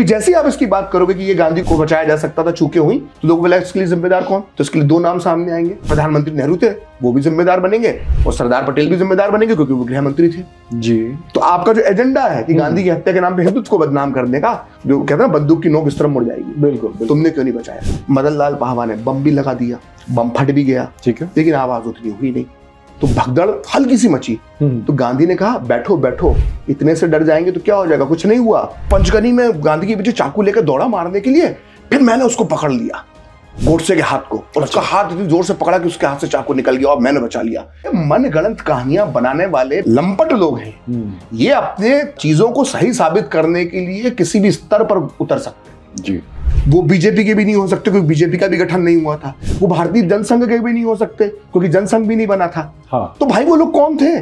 क्योंकि जैसे आप इसकी बात करोगे कि ये गांधी को बचाया जा सकता था चूके हुई तो लोग बोला इसके लिए जिम्मेदार कौन तो इसके लिए दो नाम सामने आएंगे प्रधानमंत्री नेहरू थे वो भी जिम्मेदार बनेंगे और सरदार पटेल भी जिम्मेदार बनेंगे क्योंकि वो गृह मंत्री थे जी तो आपका जो एजेंडा है कि हम्म। गांधी की हत्या के नाम पे हिंदुत्व को बदनाम करने का जो कहते हैं ना बंदूक की नोक इस तरह मुड़ जाएगी बिल्कुल तुमने क्यों नहीं बचाया मदन लाल पाहवा ने बम भी लगा दिया बम फट भी गया ठीक है लेकिन आवाज उतनी हुई नहीं तो भगदड़ हल्की सी मची हम्म। तो गांधी ने कहा बैठो बैठो इतने से डर जाएंगे तो क्या हो जाएगा कुछ नहीं हुआ पंचगनी में गांधी के पीछे चाकू लेकर दौड़ा मारने के लिए फिर मैंने उसको पकड़ लिया गोडसे के हाथ को और अच्छा। उसका हाथ इतनी जोर से पकड़ा कि उसके हाथ से चाकू निकल गया और मैंने बचा लिया मन गणत कहानियां बनाने वाले लंपट लोग हैं हम्म। ये अपने चीजों को सही साबित करने के लिए किसी भी स्तर पर उतर सकते हैं जी वो बीजेपी के भी नहीं हो सकते क्योंकि बीजेपी का भी गठन नहीं हुआ था वो भारतीय जनसंघ के भी नहीं हो सकते क्योंकि जनसंघ भी नहीं बना था हाँ। तो भाई वो लोग कौन थे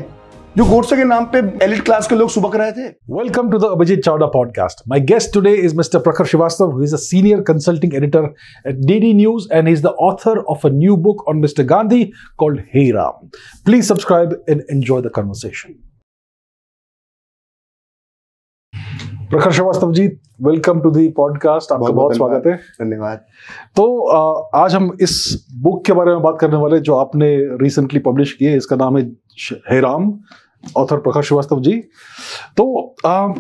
जो गोडसे के नाम पे एलिट क्लास के लोग सुबक रहे थे welcome to the Abhijeet Chavda podcast my guest today is mister Prakhar Srivastava who is a senior consulting editor at DD news and is the author of a new book on mister Gandhi called Hey Ram please subscribe and enjoy the conversation Prakhar Srivastava ji welcome to the podcast आपका बहुत, स्वागत है धन्यवाद तो आज हम इस book के बारे में बात करने वाले जो आपने रिसेंटली पब्लिश की है इसका नाम है हेराम ऑथर प्रखर श्रीवास्तव जी तो आ,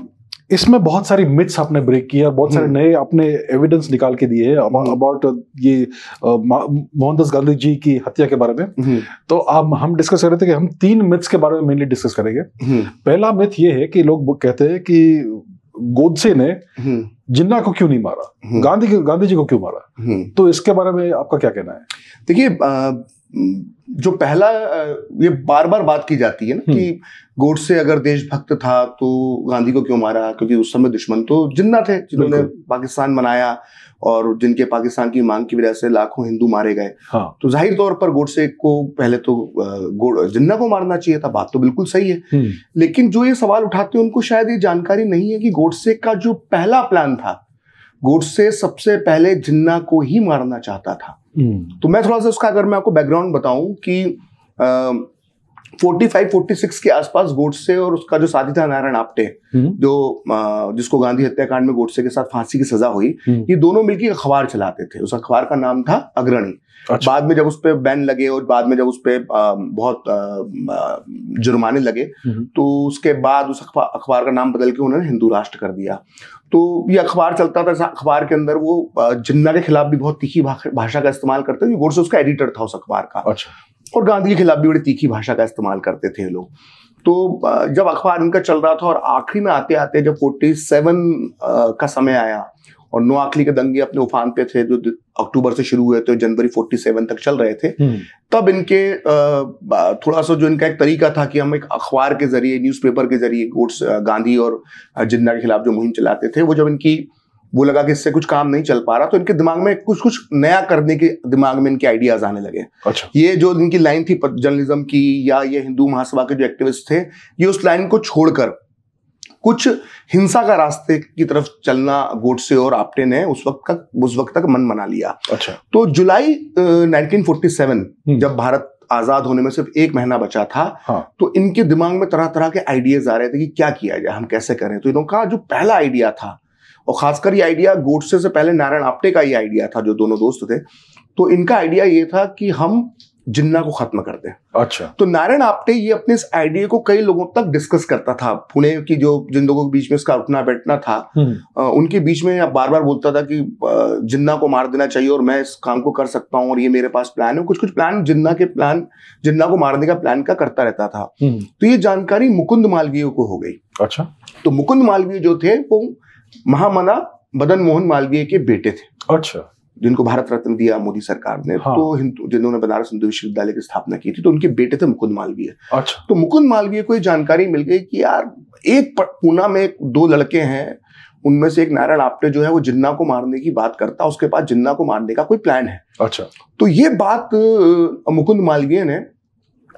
इसमें बहुत सारी मिथ्स आपने ब्रेक की और बहुत सारे हम्म। नए आपने एविडेंस निकाल के दिए अबाउट हम्म। ये मोहनदास गांधी जी की हत्या के बारे में हम्म। तो आप हम डिस्कस कर रहे थे कि हम तीन मिथ्स के बारे में मेनली डिस्कस करेंगे पहला मिथ ये है कि लोग कहते हैं कि गोदसे ने hmm. जिन्ना को क्यों नहीं मारा hmm. गांधी गांधी जी को क्यों मारा hmm. तो इसके बारे में आपका क्या कहना है देखिए जो पहला ये बार बार बात की जाती है ना कि गोडसे अगर देशभक्त था तो गांधी को क्यों मारा क्योंकि उस समय दुश्मन तो जिन्ना थे जिन्होंने पाकिस्तान बनाया और जिनके पाकिस्तान की मांग की वजह से लाखों हिंदू मारे गए हाँ। तो जाहिर तौर पर गोडसे को पहले तो जिन्ना को मारना चाहिए था बात तो बिल्कुल सही है हम्म। लेकिन जो ये सवाल उठाते हैं उनको शायद ये जानकारी नहीं है कि गोडसे का जो पहला प्लान था गोडसे सबसे पहले जिन्ना को ही मारना चाहता था हम्म। तो मैं थोड़ा सा उसका अगर मैं आपको बैकग्राउंड बताऊं कि 45, 46 के आसपास गोडसे और उसका जो साथी था नारायण आप्टे हम्म। जो जिसको गांधी हत्याकांड में गोडसे के साथ फांसी की सजा हुई हम्म। ये दोनों मिलकर अखबार चलाते थे उस अखबार का नाम था अग्रणी अच्छा। बाद में जब उस पर बैन लगे और बाद में जब उस पर बहुत जुर्माने लगे हम्म। तो उसके बाद उस अखबार का नाम बदल के उन्होंने हिंदू राष्ट्र कर दिया तो ये अखबार चलता था अखबार के अंदर वो जिन्ना के खिलाफ भी बहुत तीखी भाषा का इस्तेमाल करते थे गोडसे उसका एडिटर था उस अखबार का अच्छा। और गांधी के खिलाफ भी बड़ी तीखी भाषा का इस्तेमाल करते थे लोग तो जब अखबार इनका चल रहा था और आखिरी में आते आते जब फोर्टी सेवन का समय आया और नोआखली के दंगे अपने उफान पे थे जो अक्टूबर से शुरू हुए थे जनवरी फोर्टी सेवन तक चल रहे थे हम्म। तब इनके थोड़ा सा जो इनका एक तरीका था कि हम एक अखबार के जरिए न्यूज़पेपर के जरिए गोड्स गांधी और जिन्ना के खिलाफ जो मुहिम चलाते थे वो जब इनकी वो लगा कि इससे कुछ काम नहीं चल पा रहा तो इनके दिमाग में कुछ कुछ नया करने के दिमाग में इनके आइडियाज आने लगे अच्छा ये जो इनकी लाइन थी जर्नलिज्म की या ये हिंदू महासभा के जो एक्टिविस्ट थे ये उस लाइन को छोड़कर कुछ हिंसा का रास्ते की तरफ चलना गोडसे और आपटे ने उस वक्त तक उस वक्त तक मन बना लिया अच्छा तो जुलाई नाइनटीन फोर्टी सेवन हम्म। जब भारत आजाद होने में सिर्फ एक महीना बचा था हाँ। तो इनके दिमाग में तरह तरह के आइडियाज आ रहे थे कि क्या किया जाए हम कैसे करें तो इनका जो पहला आइडिया था और खासकर ये आइडिया गोडसे से पहले नारायण आपटे का ये आइडिया था जो दोनों दोस्त थे तो इनका आइडिया ये था कि हम जिन्ना को खत्म कर दें अच्छा तो नारायण आपटे ये अपने इस आइडिया को कई लोगों तक डिस्कस करता था पुणे की जो जिन लोगों के बीच में इसका उठना बैठना था आ, हम्म। उनके बीच में बार बार बोलता था कि जिन्ना को मार देना चाहिए और मैं इस काम को कर सकता हूँ और ये मेरे पास प्लान है कुछ कुछ प्लान जिन्ना के प्लान जिन्ना को मारने का प्लान का करता रहता था हम्म। तो ये जानकारी मुकुंद मालवीय को हो गई अच्छा तो मुकुंद मालवीय जो थे वो महामना मदन मोहन मालवीय के बेटे थे अच्छा जिनको भारत रत्न दिया मोदी सरकार ने हाँ। तो हिंदू जिन्होंने बनारस हिंदू विश्वविद्यालय की स्थापना की थी तो उनके बेटे थे मुकुंद मालवीय अच्छा तो मुकुंद मालवीय को ये जानकारी मिल गई कि यार एक पूना में दो लड़के हैं उनमें से एक नारायण आपटे जो है वो जिन्ना को मारने की बात करता उसके पास जिन्ना को मारने का कोई प्लान है अच्छा तो ये बात मुकुंद मालवीय ने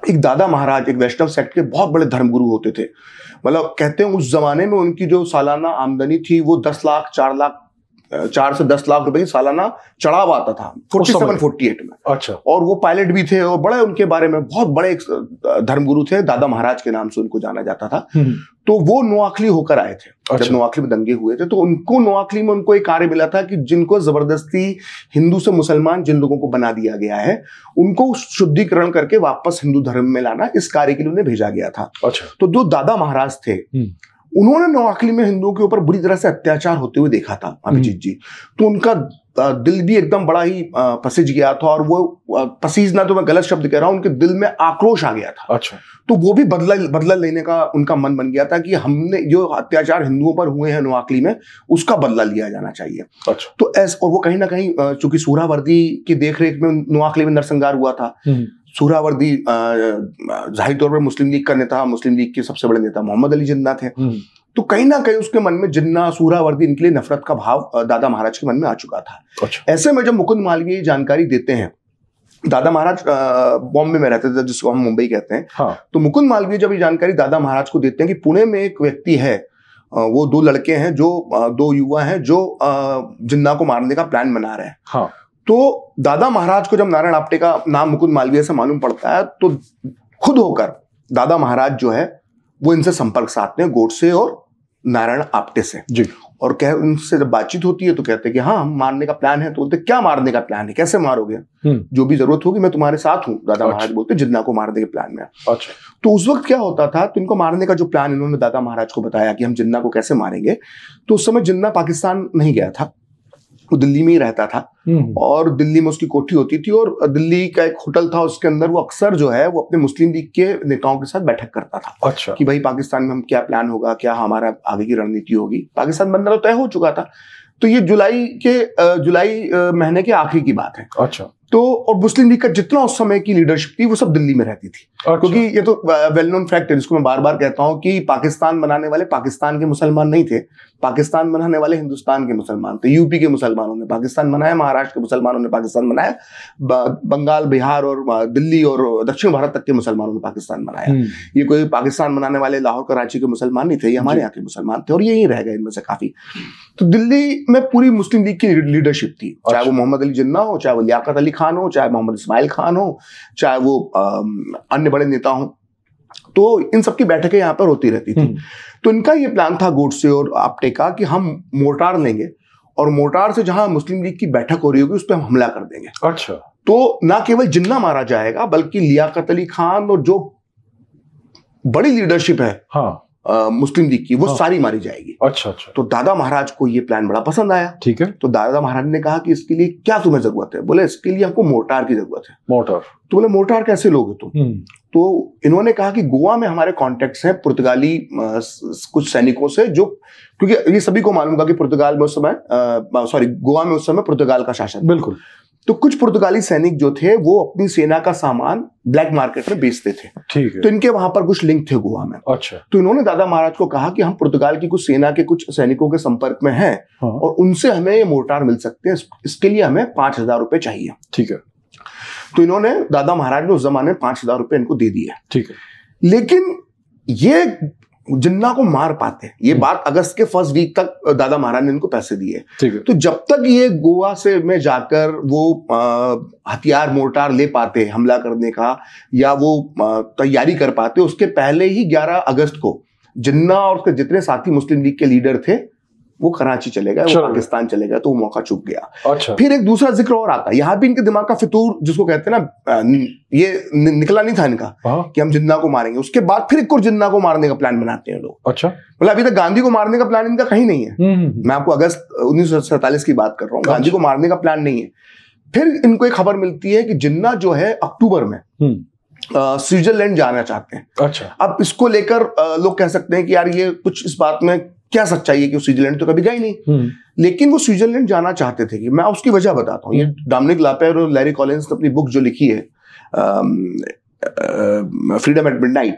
एक दादा महाराज एक वैष्णव सेक्ट के बहुत बड़े धर्मगुरु होते थे मतलब कहते हैं उस जमाने में उनकी जो सालाना आमदनी थी वो दस लाख चार लाख चार से दस लाख रुपए की सालाना चढ़ाव आता था फोर्टी सेवन फोर्टी एट में अच्छा और वो पायलट भी थे और बड़े उनके बारे में बहुत बड़े धर्मगुरु थे दादा महाराज के नाम से उनको जाना जाता था हम्म। तो वो नोआखली होकर आए थे अच्छा। जब नोआखली में दंगे हुए थे तो उनको नोआखली में उनको एक कार्य मिला था कि जिनको जबरदस्ती हिंदू से मुसलमान जिन लोगों को बना दिया गया है उनको शुद्धिकरण करके वापस हिंदू धर्म में लाना इस कार्य के लिए उन्हें भेजा गया था अच्छा तो जो दादा महाराज थे हम्म। उन्होंने नौकली में हिंदुओं के ऊपर बुरी तरह से अत्याचार होते हुए देखा था अभिजीत हम्म। जी तो उनका दिल भी एकदम बड़ा ही पसीज गया था और वो ना तो मैं गलत शब्द कह रहा हूँ उनके दिल में आक्रोश आ गया था अच्छा तो वो भी बदला बदला लेने का उनका मन बन गया था कि हमने जो अत्याचार हिंदुओं पर हुए हैं नोआकली में उसका बदला लिया जाना चाहिए अच्छा तो ऐसा और वो कहीं ना कहीं चूंकि सूरावर्दी की देखरेख में नोआकली में नरसंगार हुआ था हम्म। सूरावर्दी जाहिर तौर पर मुस्लिम लीग का नेता मुस्लिम लीग के सबसे बड़े नेता मोहम्मद अली जिन्ना थे हम्म। तो कहीं ना कहीं उसके मन में जिन्ना सूरावर्दी इनके लिए नफरत का भाव दादा महाराज के मन में आ चुका था अच्छा। ऐसे में जब मुकुंद मालवीय जानकारी देते हैं दादा महाराज बॉम्बे में रहते थे जिसको हम मुंबई कहते हैं हाँ। तो मुकुंद मालवीय जब ये जानकारी दादा महाराज को देते हैं कि पुणे में एक व्यक्ति है वो दो लड़के हैं जो दो युवा हैं जो जिन्ना को मारने का प्लान बना रहे हैं हाँ। तो दादा महाराज को जब नारायण आपटे का नाम मुकुंद मालवीय से मालूम पड़ता है तो खुद होकर दादा महाराज जो है वो इनसे संपर्क साधते हैं गोडसे और नारायण आपटे से जी और कह उनसे जब बातचीत होती है तो कहते हैं कि हाँ हम मारने का प्लान है तो बोलते क्या मारने का प्लान है कैसे मारोगे हम्म। जो भी जरूरत होगी मैं तुम्हारे साथ हूँ दादा अच्छा। महाराज बोलते जिन्ना को मारने के प्लान में अच्छा तो उस वक्त क्या होता था तो इनको मारने का जो प्लान इन्होंने दादा महाराज को बताया कि हम जिन्ना को कैसे मारेंगे तो उस समय जिन्ना पाकिस्तान नहीं गया था वो दिल्ली में ही रहता था हम्म। और दिल्ली में उसकी कोठी होती थी और दिल्ली का एक होटल था उसके अंदर वो अक्सर जो है वो अपने मुस्लिम लीग के नेताओं के साथ बैठक करता था अच्छा कि भाई पाकिस्तान में हम क्या प्लान होगा क्या हमारा आगे की रणनीति होगी पाकिस्तान बनना तो तय हो चुका था तो ये जुलाई के जुलाई महीने के आखिरी की बात है अच्छा तो और मुस्लिम लीग का जितना उस समय की लीडरशिप थी वो सब दिल्ली में रहती थी अच्छा। क्योंकि ये तो वेल नोन फैक्ट है जिसको मैं बार बार कहता हूँ कि पाकिस्तान बनाने वाले पाकिस्तान के मुसलमान नहीं थे पाकिस्तान बनाने वाले हिंदुस्तान के मुसलमान थे यूपी के मुसलमानों ने पाकिस्तान बनाया महाराष्ट्र के मुसलमानों ने पाकिस्तान बनाया बंगाल बिहार और दिल्ली और दक्षिण भारत तक के मुसलमानों ने पाकिस्तान बनाया हम्म। ये कोई पाकिस्तान बनाने वाले लाहौर कराची के मुसलमान नहीं थे ये हमारे यहाँ के मुसलमान थे और यही रह गए इनमें से काफी तो दिल्ली में पूरी मुस्लिम लीग की लीडरशिप थी चाहे अच्छा। वो मोहम्मद अली जिन्ना हो चाहे वो लियाकत अली खान हो चाहे मोहम्मद इसमाइल खान हो चाहे वो अन्य बड़े नेता हो तो इन सबकी बैठकें यहाँ पर होती रहती थी हम्म। तो इनका ये प्लान था गोडसे और आपटे का कि हम मोर्टार लेंगे और मोर्टार से जहां मुस्लिम लीग की बैठक हो रही होगी उस पर हम हमला कर देंगे अच्छा तो ना केवल जिन्ना मारा जाएगा बल्कि लियाकत अली खान और जो बड़ी लीडरशिप है हाँ मुस्लिम लीग की वो हाँ। सारी मारी जाएगी अच्छा अच्छा तो दादा महाराज को ये प्लान बड़ा पसंद आया ठीक है तो दादा महाराज ने कहा कि इसके लिए क्या तुम्हें जरूरत है बोले इसके लिए हमको मोर्टार की जरूरत है मोर्टार तो बोले मोर्टार कैसे लोगे तुम हम्म। तो इन्होंने कहा कि गोवा में हमारे कॉन्टेक्ट हैं पुर्तगाली कुछ सैनिकों से जो क्योंकि ये सभी को मालूम था कि पुर्तगाल में उस समय सॉरी गोवा में उस समय पुर्तगाल का शासन बिल्कुल तो कुछ पुर्तगाली सैनिक जो थे वो अपनी सेना का सामान ब्लैक मार्केट में बेचते थे ठीक है तो इनके वहां पर कुछ लिंक थे गोवा में अच्छा तो इन्होंने दादा महाराज को कहा कि हम पुर्तगाल की कुछ सेना के कुछ सैनिकों के संपर्क में हैं हाँ। और उनसे हमें ये मोर्टार मिल सकते हैं इसके लिए हमें पांच हजार रुपए चाहिए ठीक है तो इन्होंने दादा महाराज ने उस जमाने में पांच हजार रुपए इनको दे दिए ठीक है लेकिन ये जिन्ना को मार पाते हैं ये हम्म। बात अगस्त के फर्स्ट वीक तक दादा महाराज ने इनको पैसे दिए तो जब तक ये गोवा से में जाकर वो हथियार मोर्टार ले पाते हमला करने का या वो तैयारी कर पाते उसके पहले ही 11 अगस्त को जिन्ना और उसके जितने साथी मुस्लिम लीग के लीडर थे वो कराची चले गए वो पाकिस्तान चले गए तो वो मौका चुक गया अच्छा। फिर एक दूसरा जिक्र और आता है यहाँ भी इनके दिमाग का फितूर जिसको कहते हैं ना ये निकला नहीं था इनका हाँ। कि हम जिन्ना को मारेंगे उसके बाद फिर एक और जिन्ना को मारने का प्लान बनाते हैं लोग अच्छा मतलब अभी तक गांधी को मारने का प्लान इनका कहीं नहीं है हम्म, हम्म, हम्म। मैं आपको अगस्त उन्नीस की बात कर रहा हूँ अच्छा। गांधी को मारने का प्लान नहीं है फिर इनको एक खबर मिलती है कि जिन्ना जो है अक्टूबर में स्विट्जरलैंड जाना चाहते हैं अच्छा अब इसको लेकर लोग कह सकते हैं कि यार ये कुछ इस बात में क्या सच्चाई है कि स्विट्जरलैंड तो कभी गए नहीं हम्म। लेकिन वो स्विट्जरलैंड जाना चाहते थे कि मैं उसकी वजह बताता हूँ ये डामिक हम्म। लापेर और लैरी कॉलेंस ने अपनी बुक जो लिखी है फ्रीडम एट मिड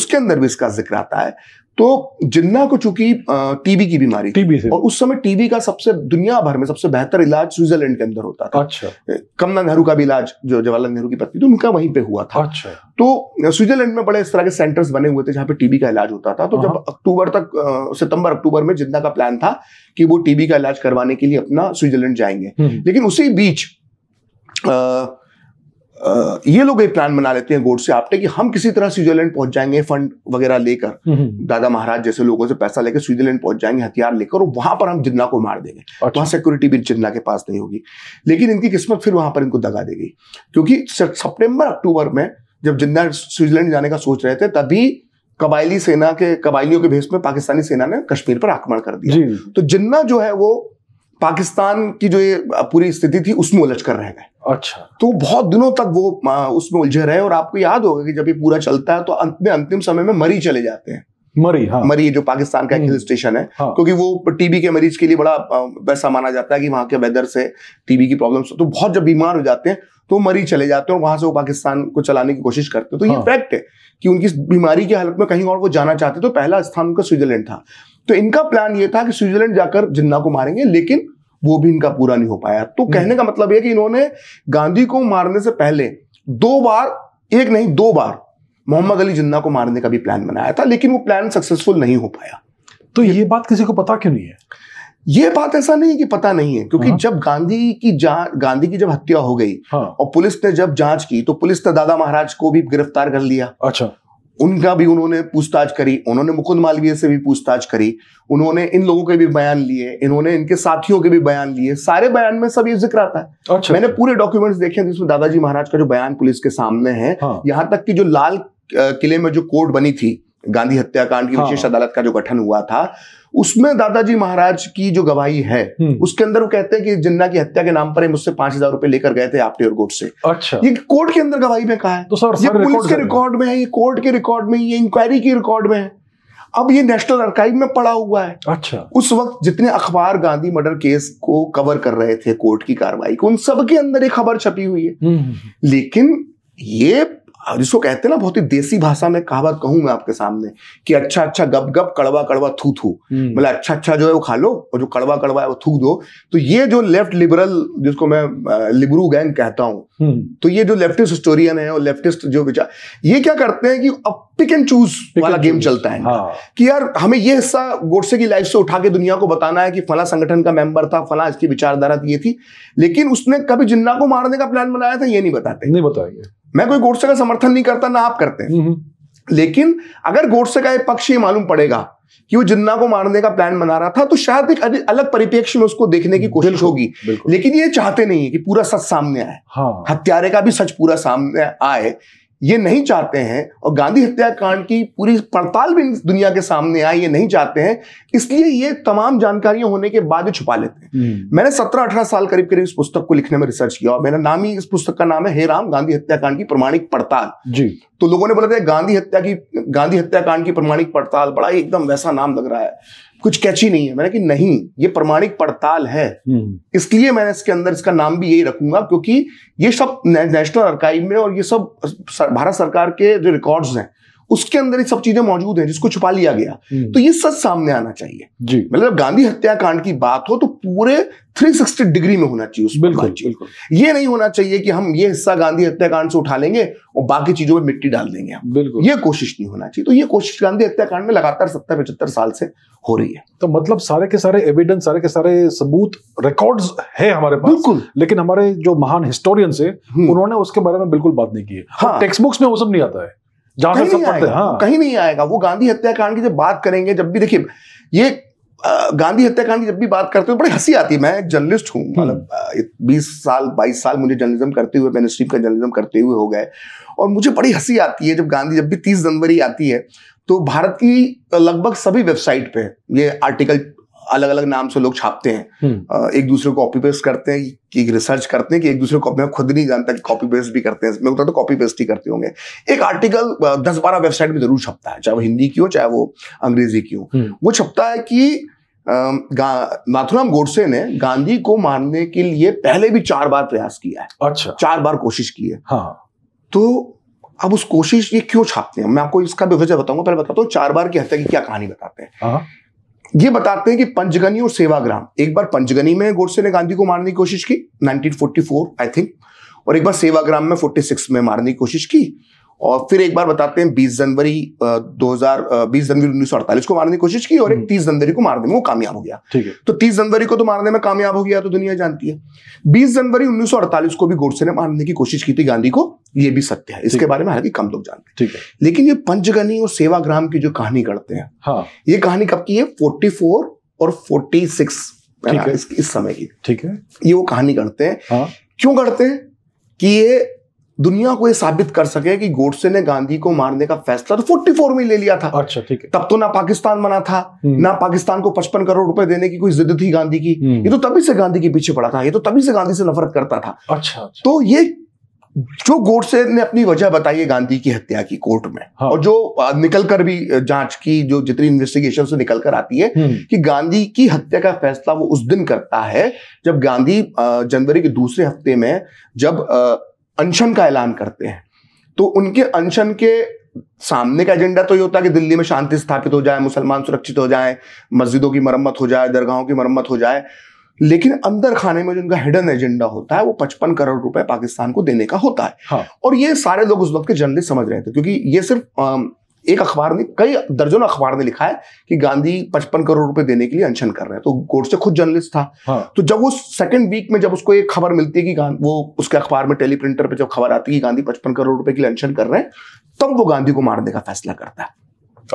उसके अंदर भी इसका जिक्र आता है तो जिन्ना को चूंकि टीबी की बीमारी टीबी से और उस समय टीबी का सबसे दुनिया भर में सबसे बेहतर इलाज स्विट्जरलैंड के अंदर होता था अच्छा कमला नेहरू का भी इलाज जो जवाहरलाल नेहरू की पत्नी थी उनका वहीं पे हुआ था अच्छा तो स्विट्जरलैंड में बड़े इस तरह के सेंटर्स बने हुए थे जहां पे टीबी का इलाज होता था तो जब हाँ। अक्टूबर तक सितंबर अक्टूबर में जिन्ना का प्लान था कि वो टीबी का इलाज करवाने के लिए अपना स्विट्जरलैंड जाएंगे हम्म। लेकिन उसी बीच अः ये लोग एक प्लान बना लेते हैं गोड से आपने कि हम किसी तरह स्विट्जरलैंड पहुंच जाएंगे फंड वगैरह लेकर हम्म, हम्म। दादा महाराज जैसे लोगों से पैसा लेकर स्विट्जरलैंड पहुंच जाएंगे हथियार लेकर और वहां पर हम जिन्ना को मार देंगे अच्छा। वहां सिक्योरिटी भी जिन्ना के पास नहीं होगी लेकिन इनकी किस्मत फिर वहां पर इनको दगा देगी क्योंकि सितंबर अक्टूबर में जब जिन्ना स्विट्जरलैंड जाने का सोच रहे थे तभी कबायली सेना के कबायलियों के भेष में पाकिस्तानी सेना ने कश्मीर पर आक्रमण कर दिया तो जिन्ना जो है वो पाकिस्तान की जो ये पूरी स्थिति थी उसमें उलझ कर रह गए अच्छा तो बहुत दिनों तक वो उसमें उलझे रहे और आपको याद होगा कि जब ये पूरा चलता है तो अंत में अंतिम समय में मरी चले जाते हैं मरी हाँ मरी जो पाकिस्तान का एक हम्म। हिल स्टेशन है हाँ। क्योंकि वो टीबी के मरीज के लिए बड़ा वैसा माना जाता है कि वहां के वेदर से टीबी की प्रॉब्लम तो बहुत जब बीमार हो जाते हैं तो मरीज चले जाते हैं और वहां से वो पाकिस्तान को चलाने की कोशिश करते हैं तो हाँ। ये फैक्ट है कि उनकी बीमारी की हालत में कहीं और वो जाना चाहते तो पहला स्थान उनका स्विट्जरलैंड था तो इनका प्लान ये था कि स्विट्जरलैंड जाकर जिन्ना को मारेंगे लेकिन वो भी इनका पूरा नहीं हो पाया तो हम्म। कहने का मतलब यह कि इन्होंने गांधी को मारने से पहले दो बार एक नहीं दो बार मोहम्मद अली जिन्ना को मारने का भी प्लान बनाया था लेकिन वो प्लान सक्सेसफुल नहीं हो पाया तो ये बात किसी को पता क्यों नहीं है ये बात ऐसा नहीं कि पता नहीं है क्योंकि हाँ। जब गांधी की जांच गांधी की जब हत्या हो गई हाँ। और पुलिस ने जब जांच की तो पुलिस ने दादा महाराज को भी गिरफ्तार कर लिया अच्छा उनका भी उन्होंने पूछताछ करी उन्होंने मुकुंद मालवीय से भी पूछताछ करी उन्होंने इन लोगों के भी बयान लिए इन्होंने इनके साथियों के भी बयान लिए सारे बयान में सब ये जिक्र आता है अच्छा मैंने अच्छा। पूरे डॉक्यूमेंट्स देखे जिसमें दादाजी महाराज का जो बयान पुलिस के सामने है हाँ। यहाँ तक कि जो लाल किले में जो कोर्ट बनी थी गांधी हत्याकांड की हाँ। विशेष अदालत का जो गठन हुआ था उसमें दादाजी महाराज की जो गवाही है हम्म। उसके अंदर वो कहते हैं कि जिन्ना की हत्या के नाम पर मुझसे पांच हजार रुपए लेकर गए थे आपटे और कोर्ट से अच्छा ये कोर्ट के अंदर गवाही में कहा है तो सर, ये पुलिस के रिकॉर्ड में है ये कोर्ट के रिकॉर्ड में ये इंक्वायरी के रिकॉर्ड में है अब ये नेशनल आर्काइव में पड़ा हुआ है अच्छा उस वक्त जितने अखबार गांधी मर्डर केस को कवर कर रहे थे कोर्ट की कार्रवाई को उन सबके अंदर एक खबर छपी हुई है हम्म, हम्म, लेकिन ये जिसको कहते हैं ना बहुत ही देसी भाषा में कहावत कहूं मैं आपके सामने कि अच्छा अच्छा गप गप कड़वा कड़वा थू थू हम्म। मतलब अच्छा अच्छा जो है वो खा लो और जो कड़वा कड़वा है वो थूक दो तो ये जो लेफ्ट लिबरल जिसको मैं लिबरू गैंग कहता हूं हम्म। तो ये जो लेफ्टिस्ट हिस्टोरियन है और लेफ्टिस्ट जो विचार ये क्या करते हैं कि अब पिक एंड चूज वाला गेम चलता है हाँ। कि यार हमें ये हिस्सा गोडसे की लाइफ से उठा के दुनिया को बताना है कि फला संगठन का मेंबर था फला इसकी विचारधारा ये थी लेकिन उसने कभी जिन्ना को मारने का प्लान बनाया था ये नहीं बताते नहीं बताएंगे मैं कोई गोडसे का समर्थन नहीं करता ना आप करते हम्म, हम्म। लेकिन अगर गोडसे का एक पक्ष ये मालूम पड़ेगा कि वो जिन्ना को मारने का प्लान बना रहा था तो शायद एक अलग परिप्रेक्ष्य में उसको देखने की कोशिश होगी लेकिन ये चाहते नहीं है कि पूरा सच सामने आए हाँ। हत्यारे का भी सच पूरा सामने आए ये नहीं चाहते हैं और गांधी हत्याकांड की पूरी पड़ताल भी दुनिया के सामने आए ये नहीं चाहते हैं इसलिए ये तमाम जानकारियां होने के बाद छुपा लेते हैं हम्म। मैंने सत्रह अठारह साल करीब करीब इस पुस्तक को लिखने में रिसर्च किया और मेरा नाम ही इस पुस्तक का नाम है हे राम गांधी हत्याकांड की प्रमाणिक पड़ताल जी तो लोगों ने बोला था गांधी हत्या की गांधी हत्याकांड की प्रमाणिक पड़ताल बड़ा एकदम वैसा नाम लग रहा है कुछ कैची नहीं है मैंने कि नहीं ये प्रमाणिक पड़ताल है हम्म। इसलिए मैंने इसके अंदर इसका नाम भी यही रखूंगा क्योंकि ये सब नेशनल आर्काइव में और ये सब भारत सरकार के जो रिकॉर्ड्स हैं उसके अंदर ही सब चीजें मौजूद हैं जिसको छुपा लिया गया हम्म। तो ये सच सामने आना चाहिए जी मतलब गांधी हत्याकांड की बात हो तो पूरे 360 डिग्री में होना चाहिए उस बिल्कुल बिल्कुल ये नहीं होना चाहिए कि हम ये हिस्सा गांधी हत्याकांड से उठा लेंगे और बाकी चीजों में मिट्टी डाल देंगे हम बिल्कुल ये कोशिश नहीं होना चाहिए तो ये कोशिश गांधी हत्याकांड में लगातार सत्तर पचहत्तर साल से हो रही है तो मतलब सारे के सारे एविडेंस सारे के सारे सबूत रिकॉर्ड है हमारे पास बिल्कुल लेकिन हमारे जो महान हिस्टोरियंस है हम्म। उन्होंने उसके बारे में बिल्कुल बात नहीं की है टेक्स्ट बुक्स हाँ। में वो सब नहीं आता है जहां कहीं नहीं आएगा हाँ। कहीं नहीं आएगा वो गांधी हत्याकांड की जब बात करेंगे जब भी देखिए ये गांधी हत्याकांड की जब भी बात करते हो बड़ी हंसी आती है मैं एक जर्नलिस्ट हूँ हम्म। मतलब बीस साल बाईस साल मुझे जर्नलिज्म करते हुए मैंने स्ट्रीम का जर्नलिज्म करते हुए हो गए और मुझे बड़ी हंसी आती है जब गांधी जब भी तीस जनवरी आती है तो भारत की लगभग सभी वेबसाइट पे ये आर्टिकल अलग अलग नाम से लोग छापते हैं हम्म। एक दूसरे को कॉपी पेस्ट करते हैं कि रिसर्च करते हैं कि एक दूसरे को मैं खुद नहीं जानता कि कॉपी पेस्ट भी करते हैं मैं तो कॉपी पेस्ट ही करते होंगे एक आर्टिकल दस बारह वेबसाइट में जरूर छपता है चाहे वो हिंदी की हो चाहे वो अंग्रेजी की हो हम्म। वो छपता है कि नाथुराम गोडसे ने गांधी को मारने के लिए पहले भी चार बार प्रयास किया है अच्छा चार बार कोशिश की है हाँ तो अब उस कोशिश ये क्यों छापते हैं मैं आपको इसका भी वजह बताऊंगा पहले बताता हूँ चार बार की हत्या की क्या कहानी बताते हैं हाँ। ये बताते हैं कि पंचगनी और सेवाग्राम एक बार पंचगनी में गोडसे ने गांधी को मारने की कोशिश की 1944 आई थिंक और एक बार सेवाग्राम में 46 में मारने की कोशिश की और फिर एक बार बताते हैं 20 जनवरी 2000 20 जनवरी उन्नीस को मारने की कोशिश की और एक 30 हम्म। जनवरी को मारने में वो कामयाब हो गया ठीक है तो 30 जनवरी को तो मारने में कामयाब हो गया तो दुनिया जानती है 20 जनवरी 1948 को भी गोडसे ने मारने की कोशिश की थी गांधी को ये भी सत्य है इसके बारे में हालांकि कम लोग जानते हैं ठीक है लेकिन ये पंचगनी और सेवाग्राम की जो कहानी करते हैं हाँ ये कहानी कब की है फोर्टी और फोर्टी सिक्स इस समय की ठीक है ये वो कहानी करते हैं हाँ। क्यों करते हैं कि ये दुनिया को यह साबित कर सके कि गोडसे ने गांधी को मारने का फैसला तो फोर्टी फोर में ले लिया था अच्छा ठीक है तब तो ना पाकिस्तान बना था हम्म। ना पाकिस्तान को पचपन करोड़ रुपए देने की कोई जिद थी गांधी की हम्म। ये तो तभी से गांधी के पीछे पड़ा था ये तो तभी से गांधी से नफरत करता था अच्छा, अच्छा। तो ये जो गोडसे ने अपनी वजह बताई है गांधी की हत्या की कोर्ट में हाँ। और जो निकल कर भी जांच की जो जितनी इन्वेस्टिगेशन से निकल कर आती है हम्म। कि गांधी की हत्या का फैसला वो उस दिन करता है जब गांधी जनवरी के दूसरे हफ्ते में जब अनशन का ऐलान करते हैं तो उनके अनशन के सामने का एजेंडा तो ये होता है कि दिल्ली में शांति स्थापित हो जाए मुसलमान सुरक्षित हो जाए मस्जिदों की मरम्मत हो जाए दरगाहों की मरम्मत हो जाए लेकिन अंदर खाने में जो उनका हिडन एजेंडा होता है वो पचपन करोड़ रुपए पाकिस्तान को देने का होता है हाँ। और ये सारे लोग उस वक्त के जर्नलिस्ट समझ रहे थे क्योंकि ये सिर्फ एक अखबार ने कई दर्जनों अखबार ने लिखा है कि गांधी पचपन करोड़ रुपए देने के लिए अनशन कर रहे हैं तो गोडसे खुद जर्नलिस्ट था हाँ। तो जब उस सेकंड वीक में जब उसको एक खबर मिलती है कि वो उसके अखबार में टेली प्रिंटर पर जब खबर आती है कि गांधी पचपन करोड़ रुपए के लिए अनशन कर रहे हैं तब तो वो गांधी को मारने का फैसला करता है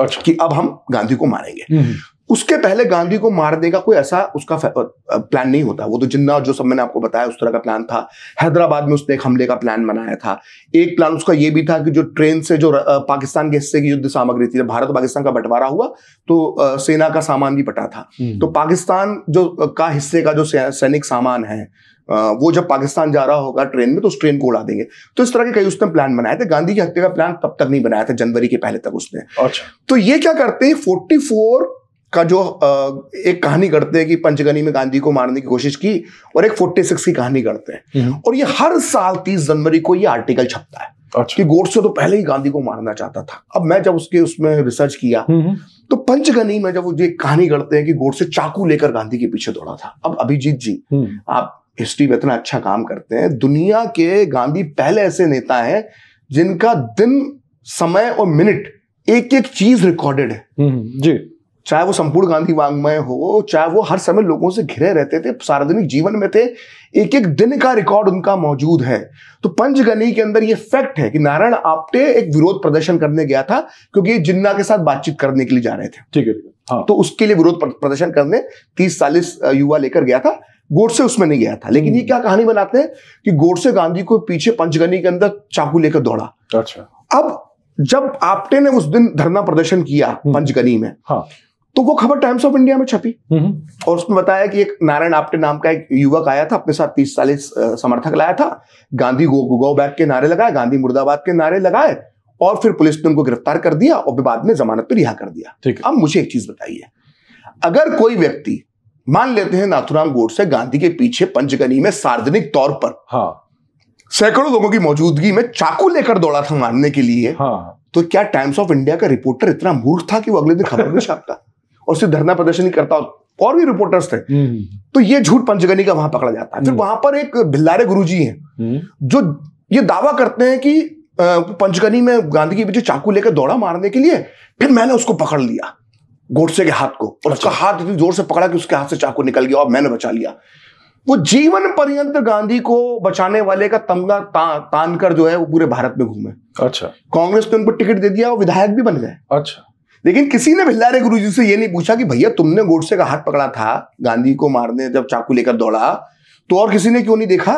अच्छा। कि अब हम गांधी को मारेंगे हम्म। उसके पहले गांधी को मार देगा कोई ऐसा उसका प्लान नहीं होता वो तो जिन्ना जो सब मैंने आपको बताया उस तरह का प्लान था हैदराबाद में उसने एक हमले का प्लान बनाया था एक प्लान उसका ये भी था कि जो ट्रेन से जो पाकिस्तान के हिस्से की युद्ध सामग्री थी भारत पाकिस्तान का बंटवारा हुआ तो सेना का सामान भी पटा था हम्म। तो पाकिस्तान जो का हिस्से का जो सैनिक सामान है वो जब पाकिस्तान जा रहा होगा ट्रेन में तो उस ट्रेन को उड़ा देंगे तो इस तरह के कई उसने प्लान बनाए थे गांधी की हत्या का प्लान तब तक नहीं बनाया था जनवरी के पहले तक उसने अच्छा तो ये क्या करते हैं 44 का जो एक कहानी गढ़ते हैं कि पंचगनी में गांधी को मारने की कोशिश की और एक फोर्टी सिक्स की कहानी गढ़ते हैं हम्म। और ये हर साल तीस जनवरी को ये आर्टिकल छपता है अच्छा। कि गोडसे तो पहले ही गांधी को मारना चाहता था अब मैं जब उसके उसमें रिसर्च किया हम्म, हम्म। तो पंचगनी में जब ये कहानी गढ़ते हैं कि गोडसे चाकू लेकर गांधी के पीछे दौड़ा था अब अभिजीत जी आप हिस्ट्री में इतना अच्छा काम करते हैं दुनिया के गांधी पहले ऐसे नेता हैं जिनका दिन समय और मिनट एक एक चीज रिकॉर्डेड है जी चाहे वो संपूर्ण गांधी वांग्मय हो चाहे वो हर समय लोगों से घिरे रहते थे सार्वजनिक जीवन में थे एक एक दिन का रिकॉर्ड उनका मौजूद है तो पंचगनी के अंदर ये फैक्ट है कि नारायण आपटे एक विरोध प्रदर्शन करने गया था क्योंकि जिन्ना के साथ बातचीत करने के लिए जा रहे थे ठीक है हाँ। तो उसके लिए विरोध प्रदर्शन करने तीस चालीस युवा लेकर गया था गोडसे उसमें नहीं गया था लेकिन ये हम्म। क्या कहानी बनाते हैं कि गोडसे गांधी को पीछे पंचगनी के अंदर चाकू लेकर दौड़ा अच्छा अब जब आपटे ने उस दिन धरना प्रदर्शन किया हम्म। पंचगनी में हाँ। तो वो खबर टाइम्स ऑफ इंडिया में छपी हम्म, हम्म। और उसमें बताया कि एक नारायण आपटे नाम का एक युवक आया था अपने साथ तीस चालीस समर्थक लाया था गांधी गो गो बैग के नारे लगाए गांधी मुर्दाबाद के नारे लगाए और फिर पुलिस ने उनको गिरफ्तार कर दिया और बाद में जमानत पर रिहा कर दिया ठीक अब मुझे एक चीज बताइए अगर कोई व्यक्ति मान लेते हैं नाथुराम गोडसे गांधी के पीछे पंचगनी में सार्वजनिक तौर पर हाँ। सैकड़ों लोगों की मौजूदगी में चाकू लेकर दौड़ा था मारने के लिए हाँ। तो क्या टाइम्स ऑफ इंडिया का रिपोर्टर इतना मूर्ख था कि वो अगले दिन खबर में छापता और उसे धरना प्रदर्शन करता और भी रिपोर्टर्स थे हम्म। तो ये झूठ पंचगनी का वहां पकड़ा जाता है फिर हम्म। वहां पर एक भिल्लारे गुरु जी है हम्म। जो ये दावा करते हैं कि पंचगनी में गांधी के पीछे चाकू लेकर दौड़ा मारने के लिए फिर मैंने उसको पकड़ लिया गोडसे के हाथ को और अच्छा। उसका हाथ इतनी जोर से पकड़ा कि उसके हाथ से चाकू निकल गया और मैंने बचा लिया वो जीवन पर्यंत गांधी को बचाने वाले का तमगा ता, तान कर जो है वो पूरे भारत में घूमे अच्छा कांग्रेस ने उनको टिकट दे दिया और विधायक भी बन गए अच्छा लेकिन किसी ने भिल्लारे गुरु जी से ये नहीं पूछा कि भैया तुमने गोडसे का हाथ पकड़ा था गांधी को मारने जब चाकू लेकर दौड़ा तो और किसी ने क्यों नहीं देखा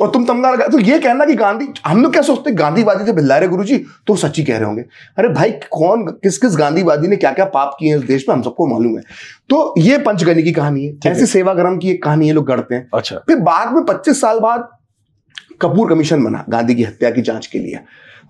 और तुम तमगा लगा तो ये कहना कि गांधी हम लोग क्या सोचते गांधीवादी थे भिल्लारे गुरु जी तो सच्ची कह रहे होंगे अरे भाई कौन किस किस गांधीवादी ने क्या क्या पाप किए हैं इस देश में हम सबको मालूम है तो ये पंचगनी की कहानी है ऐसी सेवाग्राम की एक कहानी है लोग गढ़ते हैं अच्छा फिर बाद में पच्चीस साल बाद कपूर कमीशन बना गांधी की हत्या की जांच के लिए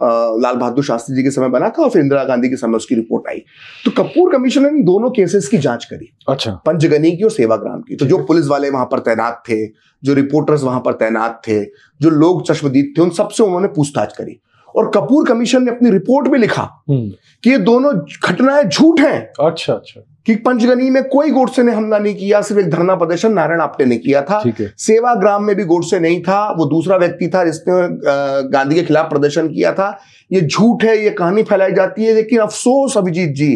लाल बहादुर शास्त्री जी के समय बना था और फिर इंदिरा गांधी के समय उसकी रिपोर्ट आई तो कपूर कमीशन ने दोनों केसेस की जांच करी अच्छा पंचगनी की और सेवाग्राम की तो जो पुलिस वाले वहां पर तैनात थे जो रिपोर्टर्स वहां पर तैनात थे जो लोग चश्मदीद थे उन सबसे उन्होंने पूछताछ करी और कपूर कमीशन ने अपनी रिपोर्ट में लिखा हम्म। कि ये दोनों घटनाएं झूठ हैं अच्छा अच्छा कि पंचगनी में कोई गोडसे ने हमला नहीं किया सिर्फ एक धरना प्रदर्शन नारायण आपटे ने किया था सेवा ग्राम में भी गोडसे नहीं था वो दूसरा व्यक्ति था जिसने गांधी के खिलाफ प्रदर्शन किया था ये झूठ है ये कहानी फैलाई जाती है लेकिन अफसोस अभिजीत जी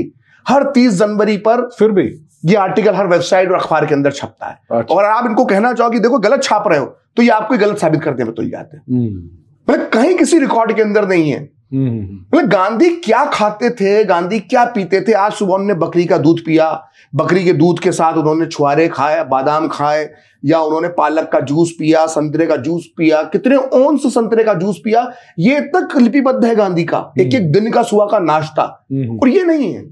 हर तीस जनवरी पर फिर भी ये आर्टिकल हर वेबसाइट और अखबार के अंदर छपता है अच्छा। और आप इनको कहना चाहो कि देखो गलत छाप रहे हो तो ये आपको गलत साबित करते में तुल जाते हैं हम्म। मतलब कहीं किसी रिकॉर्ड के अंदर नहीं है मतलब गांधी क्या खाते थे गांधी क्या पीते थे आज सुबह उन्होंने बकरी का दूध पिया बकरी के दूध के साथ उन्होंने छुआरे खाए बादाम खाए या उन्होंने पालक का जूस पिया संतरे का जूस पिया कितने ओंस संतरे का जूस पिया ये तक लिपिबद्ध है गांधी का हम्म। एक एक दिन का सुबह का नाश्ता हम्म। और ये नहीं है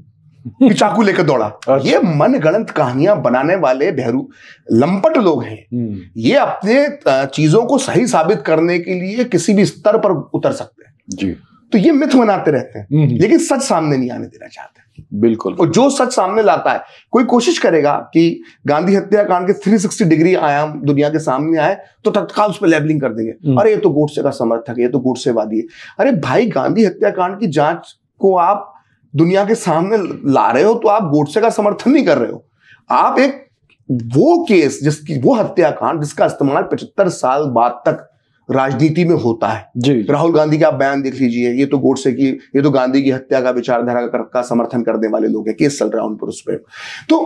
कि चाकू लेकर दौड़ा अच्छा। ये ये गणत कहानियां बनाने वाले भहरू लंपट लोग हैं ये अपने चीजों को सही साबित करने के लिए किसी भी स्तर पर उतर सकते हैं जी तो ये मिथ बनाते रहते हैं हम्म। लेकिन सच सामने नहीं आने देना चाहते बिल्कुल और जो सच सामने लाता है कोई कोशिश करेगा कि गांधी हत्याकांड के 360 डिग्री आयाम दुनिया के सामने आए तो तत्काल उस पर लेबलिंग कर देंगे हम्म। अरे ये तो गोडसे का समर्थक है ये तो गोडसेवादी है अरे भाई गांधी हत्याकांड की जांच को आप दुनिया के सामने ला रहे हो तो आप गोडसे का समर्थन नहीं कर रहे हो आप एक वो केस जिसकी वो हत्याकांड जिसका इस्तेमाल पचहत्तर साल बाद तक राजनीति में होता है जी राहुल गांधी का आप बयान देख लीजिए ये तो गोडसे की ये तो गांधी की हत्या का विचारधारा का, का समर्थन करने वाले लोग है केस चल रहा है उन पर उस पर तो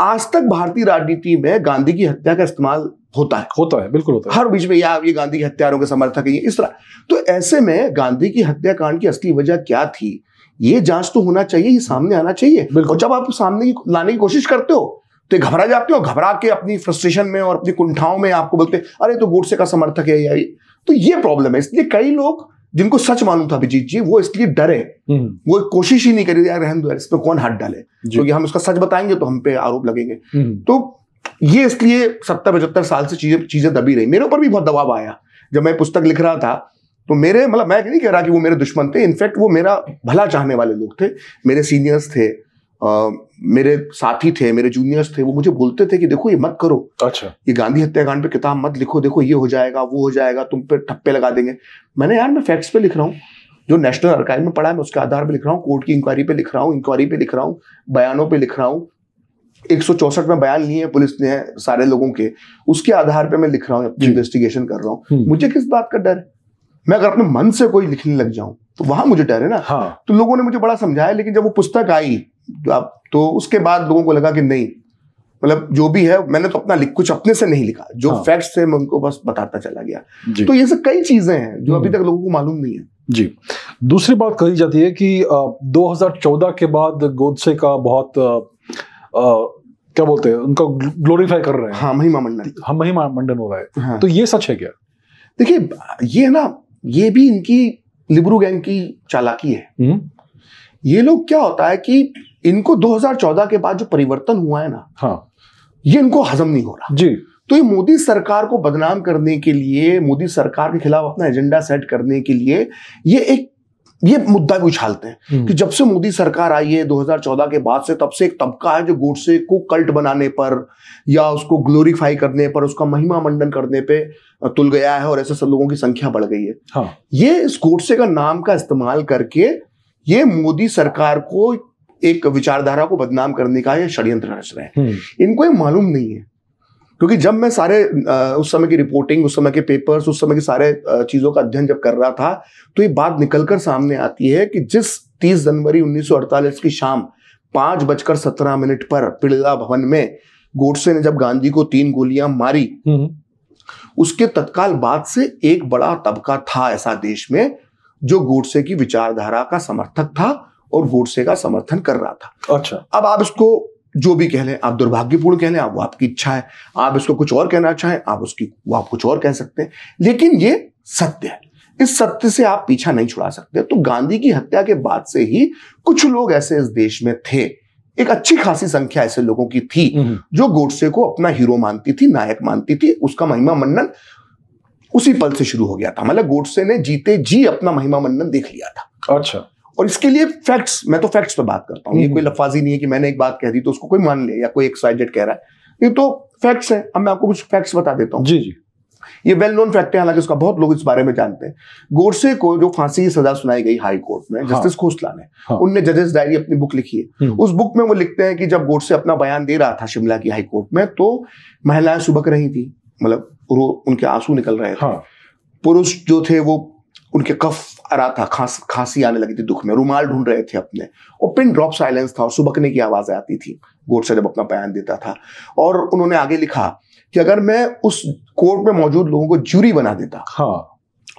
आज तक भारतीय राजनीति में गांधी की हत्या का इस्तेमाल होता है होता है बिल्कुल होता है हर बीच में या ये गांधी की हत्यारों के समर्थक ये इस तरह तो ऐसे में गांधी की हत्याकांड की असली वजह क्या थी ये जांच तो होना चाहिए ये सामने आना चाहिए और जब आप सामने लाने की कोशिश करते हो तो घबरा जाते हो घबरा के अपनी फ्रस्ट्रेशन में और अपनी कुंठाओं में आपको बोलते अरे तो गोडसे का समर्थक है या ये तो ये प्रॉब्लम है इसलिए कई लोग जिनको सच मालूम था अभिजीत जी वो इसलिए डरे हम्म। वो कोशिश ही नहीं करी यार रहन इस पर कौन हाथ डाले क्योंकि हम उसका सच बताएंगे तो हम पे आरोप लगेंगे हम्म। तो ये इसलिए सत्तर पचहत्तर साल से चीजें चीजें दबी रही मेरे ऊपर भी बहुत दबाव आया जब मैं पुस्तक लिख रहा था तो मेरे मतलब मैं नहीं कह रहा कि वो मेरे दुश्मन थे इनफैक्ट वो मेरा भला चाहने वाले लोग थे मेरे सीनियर्स थे मेरे साथी थे मेरे जूनियर्स थे वो मुझे बोलते थे कि देखो ये मत करो अच्छा ये गांधी हत्याकांड पे किताब मत लिखो देखो ये हो जाएगा वो हो जाएगा तुम पे ठप्पे लगा देंगे मैंने यार मैं फैक्ट्स पे लिख रहा हूँ जो नेशनल आर्काइव में पढ़ा है मैं उसके आधार पर लिख रहा हूँ कोर्ट की इंक्वायरी पे लिख रहा हूँ इंक्वायरी पे लिख रहा हूँ बयानों पर लिख रहा हूँ एक में बयान लिए पुलिस ने सारे लोगों के उसके आधार पर मैं लिख रहा हूँ अपनी इन्वेस्टिगेशन कर रहा हूँ हम्म। मुझे किस बात का डर है मैं अगर अपने मन से कोई लिखने लग जाऊं तो वहां मुझे डर है ना हाँ। तो लोगों ने मुझे बड़ा समझाया लेकिन जब वो पुस्तक आई आप तो उसके बाद लोगों को लगा कि नहीं मतलब जो भी है मैंने तो अपना लिख कुछ अपने से नहीं लिखा जो हाँ। फैक्ट्स थे मैं उनको बस बताता चला गया तो ये सब कई चीजें हैं जो अभी हम्म। तक लोगों को मालूम नहीं है जी दूसरी बात कही जाती है कि आ, 2014 के बाद गोदसे का बहुत आ, क्या बोलते हैं उनका ग्लोरीफाई कर रहे हैं हाँ महिमा मंडन हाँ महिमा मंडन हो रहा है हाँ। तो ये सच है क्या देखिए ये है ना ये भी इनकी लिब्रू गैंग की चालाकी है हम्म। ये लोग क्या होता है कि इनको 2014 के बाद जो परिवर्तन हुआ है ना हाँ ये इनको हजम नहीं हो रहा जी तो ये मोदी सरकार को बदनाम करने के लिए मोदी सरकार के खिलाफ अपना एजेंडा सेट करने के लिए ये एक ये मुद्दा भी उछालते हैं हम्म। कि जब से मोदी सरकार आई है 2014 के बाद से तब से एक तबका है जो गोडसे को कल्ट बनाने पर या उसको ग्लोरीफाई करने पर उसका महिमा मंडन करने पे तुल गया है और ऐसे सब लोगों की संख्या बढ़ गई है हाँ। ये इस गोडसे का नाम का इस्तेमाल करके ये मोदी सरकार को एक विचारधारा को बदनाम करने का ये षड्यंत्र रच रहे हैं हम्म। इनको ये मालूम नहीं है क्योंकि जब मैं सारे उस समय की रिपोर्टिंग उस समय के पेपर्स उस समय के सारे चीज़ों का अध्ययन जब कर रहा था तो ये बात निकलकर सामने आती है कि जिस 30 जनवरी 1948 की शाम पांच बजकर सत्रह मिनट पर पिड़ला भवन में गोडसे ने जब गांधी को तीन गोलियां मारी हम्म। उसके तत्काल बाद से एक बड़ा तबका था ऐसा देश में जो गोडसे की विचारधारा का समर्थक था और गोडसे का समर्थन कर रहा था अच्छा अब आप इसको जो भी कह लें आप दुर्भाग्यपूर्ण कह लें आप वो आपकी इच्छा है आप इसको कुछ और कहना चाहें आप उसकी वो आप कुछ और कह सकते हैं लेकिन ये सत्य है इस सत्य से आप पीछा नहीं छुड़ा सकते तो गांधी की हत्या के बाद से ही कुछ लोग ऐसे इस देश में थे एक अच्छी खासी संख्या ऐसे लोगों की थी हम्म। जो गोडसे को अपना हीरो मानती थी नायक मानती थी उसका महिमा मंडन उसी पल से शुरू हो गया था मतलब गोडसे ने जीते जी अपना महिमा मंडन देख लिया था अच्छा और इसके लिए फैक्ट्स मैं तो फैक्ट्स पे बात करता हूँ ये हम्म। कोई लफाजी नहीं है कि मैंने एक बात कह दी तो उसको कोई मान ले या कोई एक्साइटेड कह रहा है ये तो फैक्ट्स है अब मैं आपको कुछ फैक्ट्स बता देता हूँ जी जी ये वेल नोन फैक्ट है हालांकि उसका बहुत लोग इस बारे में जानते हैं गोडसे को जो फांसी की सजा सुनाई गई हाई कोर्ट में हाँ, जस्टिस खोसला ने हाँ, उनने जजेस डायरी अपनी बुक लिखी है हम्म। उस बुक में वो लिखते हैं कि जब गोडसे अपना बयान दे रहा था शिमला की हाई कोर्ट में तो महिलाएं सुबक रही थी मतलब उनके आंसू निकल रहे थे हाँ, पुरुष जो थे वो उनके कफ आ रहा था खांस खांसी आने लगी थी दुख में रुमाल ढूंढ रहे थे अपने और पिन ड्रॉप साइलेंस था और सुबकने की आवाज़ आती थी से जब अपना बयान देता था और उन्होंने आगे लिखा कि अगर मैं उस कोर्ट में मौजूद लोगों को जूरी बना देता हाँ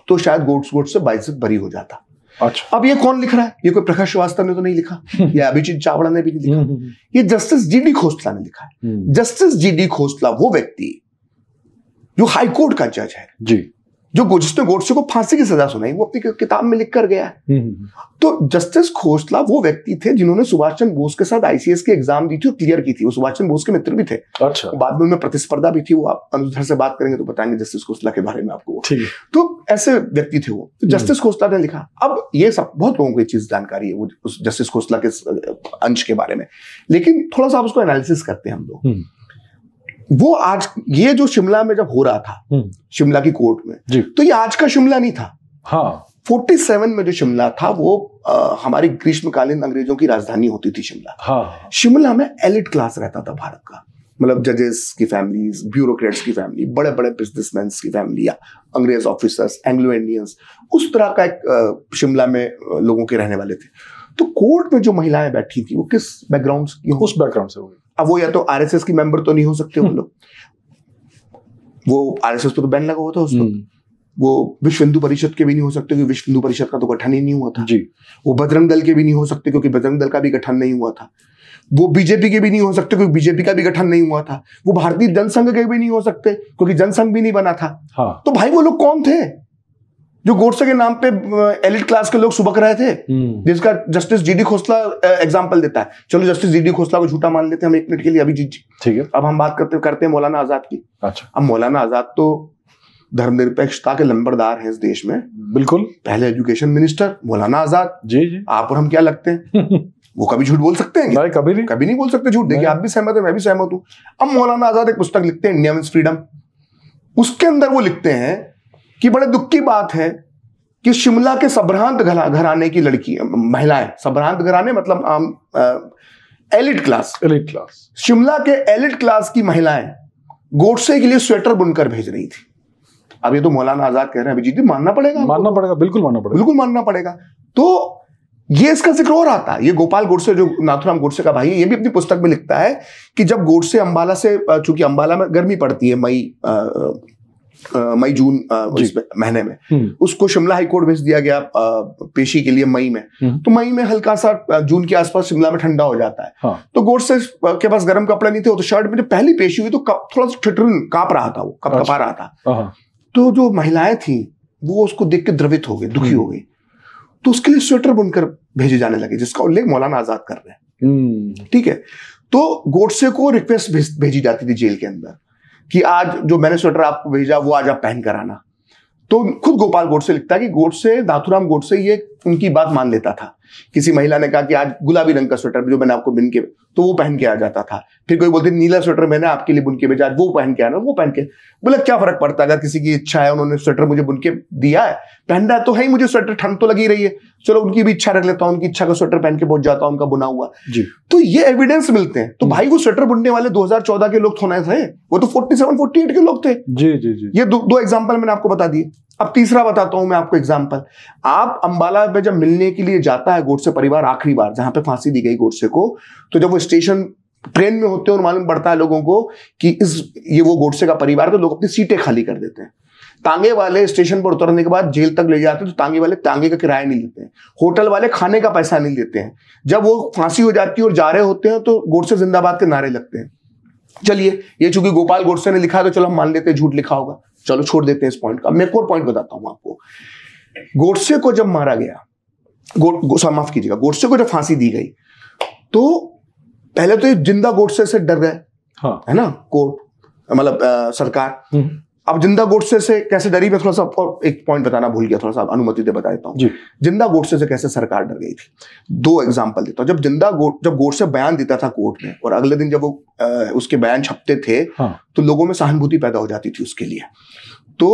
तो शायद गोट्स गोट से बाइज्जत भरी हो जाता अच्छा अब ये कौन लिख रहा है ये कोई प्रकाश श्रीवास्तव ने तो नहीं लिखा हम्म। या अभिजीत चावड़ा ने भी नहीं लिखा हम्म, हम्म, ये जस्टिस जी डी खोसला ने लिखा है जस्टिस जी डी खोसला वो व्यक्ति जो हाईकोर्ट का जज है जी जो जिसने गोडसे को फांसी की सजा सुनाई वो अपनी किताब में लिख कर गया है हम्म, हम्म, हम्म। तो जस्टिस खोसला वो व्यक्ति थे जिन्होंने सुभाष चंद्र बोस के साथ आईसीएस की एग्जाम दी थी और क्लियर की थी सुभाष चंद्र बोस के मित्र भी थे अच्छा बाद में उनमें प्रतिस्पर्धा भी थी वो आप अनुधर से बात करेंगे तो बताएंगे जस्टिस खोसला के बारे में आपको तो ऐसे व्यक्ति थे वो तो जस्टिस खोसला ने लिखा अब ये सब बहुत लोगों को ये चीज जानकारी है वो उस जस्टिस खोसला के अंश के बारे में लेकिन थोड़ा सा आप उसको एनालिसिस करते हैं हम लोग वो आज ये जो शिमला में जब हो रहा था हम्म। शिमला की कोर्ट में तो ये आज का शिमला नहीं था हाँ फोर्टी सेवन में जो शिमला था वो आ, हमारी ग्रीष्मकालीन अंग्रेजों की राजधानी होती थी शिमला हाँ। शिमला में एलिट क्लास रहता था भारत का मतलब जजेस की फैमिली ब्यूरोक्रेट्स की फैमिली बड़े बड़े बिजनेसमैन की फैमिली या अंग्रेज ऑफिसर्स एंग्लो इंडियंस उस तरह का एक शिमला में लोगों के रहने वाले थे तो कोर्ट में जो महिलाएं बैठी थी वो किस बैकग्राउंड से उस बैकग्राउंड से हो गई अब वो या तो आरएसएस की मेंबर तो नहीं हो सकते वो हम्म। लोग वो आरएसएस पर तो बैन लगा हुआ था उस हम्म। वो विश्व हिंदू परिषद के भी नहीं हो सकते क्योंकि विश्व हिंदू परिषद का तो गठन ही नहीं हुआ था जी वो बजरंग दल के भी नहीं हो सकते क्योंकि बजरंग दल का भी गठन नहीं हुआ था वो बीजेपी के भी नहीं हो सकते क्योंकि बीजेपी का भी गठन नहीं हुआ था वो भारतीय जनसंघ के भी नहीं हो सकते क्योंकि जनसंघ भी नहीं बना था हाँ। तो भाई वो लोग कौन थे जो गोडसे के नाम पे एलिट क्लास के लोग सुबह रहे थे हम्म। जिसका जस्टिस जीडी खोसला एग्जाम्पल देता है चलो जस्टिस जीडी खोसला को झूठा मान लेते हैं हम एक मिनट के लिए अभी जी जी ठीक है अब हम बात करते करते हैं मौलाना आजाद की अच्छा अब मौलाना आजाद तो धर्मनिरपेक्षता के लंबरदार है इस देश में बिल्कुल पहले एजुकेशन मिनिस्टर मौलाना आजाद जी जी आप और हम क्या लगते हैं वो कभी झूठ बोल सकते हैं कभी नहीं कभी नहीं बोल सकते झूठ देखिए आप भी सहमत है मैं भी सहमत हूँ अब मौलाना आजाद एक पुस्तक लिखते हैं इंडिया मीन फ्रीडम उसके अंदर वो लिखते हैं कि बड़े दुख की बात है कि शिमला के सब्रांत घराने की लड़की महिलाएं सबरांत घराने मतलब आम elite class elite class Shimla के एलिट क्लास की महिलाएं गोडसे के लिए स्वेटर बुनकर भेज रही थी अब ये तो मौलाना आजाद कह रहे हैं अभिजीत जी मानना पड़ेगा मानना पड़ेगा बिल्कुल मानना पड़ेगा बिल्कुल मानना पड़ेगा तो ये इसका जिक्र और आता है ये गोपाल गोडसे जो नाथुराम गोडसे का भाई है ये भी अपनी पुस्तक में लिखता है कि जब गोडसे अंबाला से चूंकि अंबाला में गर्मी पड़ती है मई मई जून महीने में हम्म। उसको शिमला हाईकोर्ट भेज दिया गया पेशी के लिए मई में हम्म। तो मई में हल्का सा जून के आसपास शिमला में ठंडा हो जाता है हाँ। तो गोडसे के पास गर्म कपड़े नहीं थे तो शर्ट में पहली पेशी हुई तो थोड़ा सा ठिठुरन काप रहा था वो कप कपा अच्छा। रहा था हाँ, हाँ। तो जो महिलाएं थी वो उसको देख के द्रवित हो गई दुखी हम्म। हो गई तो उसके लिए स्वेटर बुनकर भेजे जाने लगे जिसका उल्लेख मौलाना आजाद कर रहे हैं ठीक है तो गोडसे को रिक्वेस्ट भेजी जाती थी जेल के अंदर कि आज जो मैंने स्वेटर आपको भेजा वो आज आप पहन कर आना तो खुद गोपाल गोडसे लिखता है कि गोडसे धातुराम गोडसे ये उनकी बात मान लेता था किसी महिला ने कहा कि आज गुलाबी रंग का स्वेटर जो मैंने आपको बिन के तो वो पहन के आ जाता था फिर कोई बोलते नीला स्वेटर मैंने आपके लिए बुन के भेजा वो पहन के आना वो पहन के बोला क्या फर्क पड़ता है अगर किसी की इच्छा है उन्होंने स्वेटर मुझे बुन के दिया है पहन रहा तो है ही मुझे स्वेटर ठंड तो लगी रही है चलो उनकी भी इच्छा रख लेता हूँ उनकी इच्छा का स्वेटर पहन के पहुंच जाता हूँ उनका बुना हुआ जी तो ये एविडेंस मिलते हैं तो हम्म। भाई वो स्वेटर बुनने वाले 2014 के लोग होने तो थे वो तो 47 48 के लोग थे जी जी जी ये दो, दो एग्जाम्पल मैंने आपको बता दिए अब तीसरा बताता हूं मैं आपको एग्जाम्पल आप अंबाला में जब मिलने के लिए जाता है गोडसे परिवार आखिरी बार जहां पे फांसी दी गई गोडसे को तो जब वो स्टेशन ट्रेन में होते हैं और मालूम पड़ता है लोगों को कि इस ये वो गोडसे का परिवार तो लोग अपनी सीटें खाली कर देते हैं तांगे वाले स्टेशन पर उतरने के बाद जेल तक ले जाते हैं तो तांगे वाले तांगे का किराया नहीं लेते हैं होटल वाले खाने का पैसा नहीं लेते हैं जब वो फांसी हो जाती है और जा रहे होते हैं तो गोडसे जिंदाबाद के नारे लगते हैं चलिए ये चूंकि गोपाल गोडसे ने लिखा है तो चलो हम मान लेते हैं झूठ लिखा होगा चलो छोड़ देते हैं इस पॉइंट का मैं एक और पॉइंट बताता हूं आपको गोडसे को जब मारा गया गो, गो माफ कीजिएगा गोडसे को जब फांसी दी गई तो पहले तो ये जिंदा गोडसे से डर गए हाँ। है ना कोर्ट मतलब सरकार हम्म। अब जिंदा गोडसे से कैसे डरी मैं थोड़ा सा और एक पॉइंट बताना भूल गया थोड़ा सा अनुमति दे बता देता हूँ जिंदा गोडसे से कैसे सरकार डर गई थी दो एग्जाम्पल देता हूँ जब जिंदा गोड जब गोडसे बयान देता था कोर्ट में और अगले दिन जब वो आ, उसके बयान छपते थे हाँ। तो लोगों में सहानुभूति पैदा हो जाती थी उसके लिए तो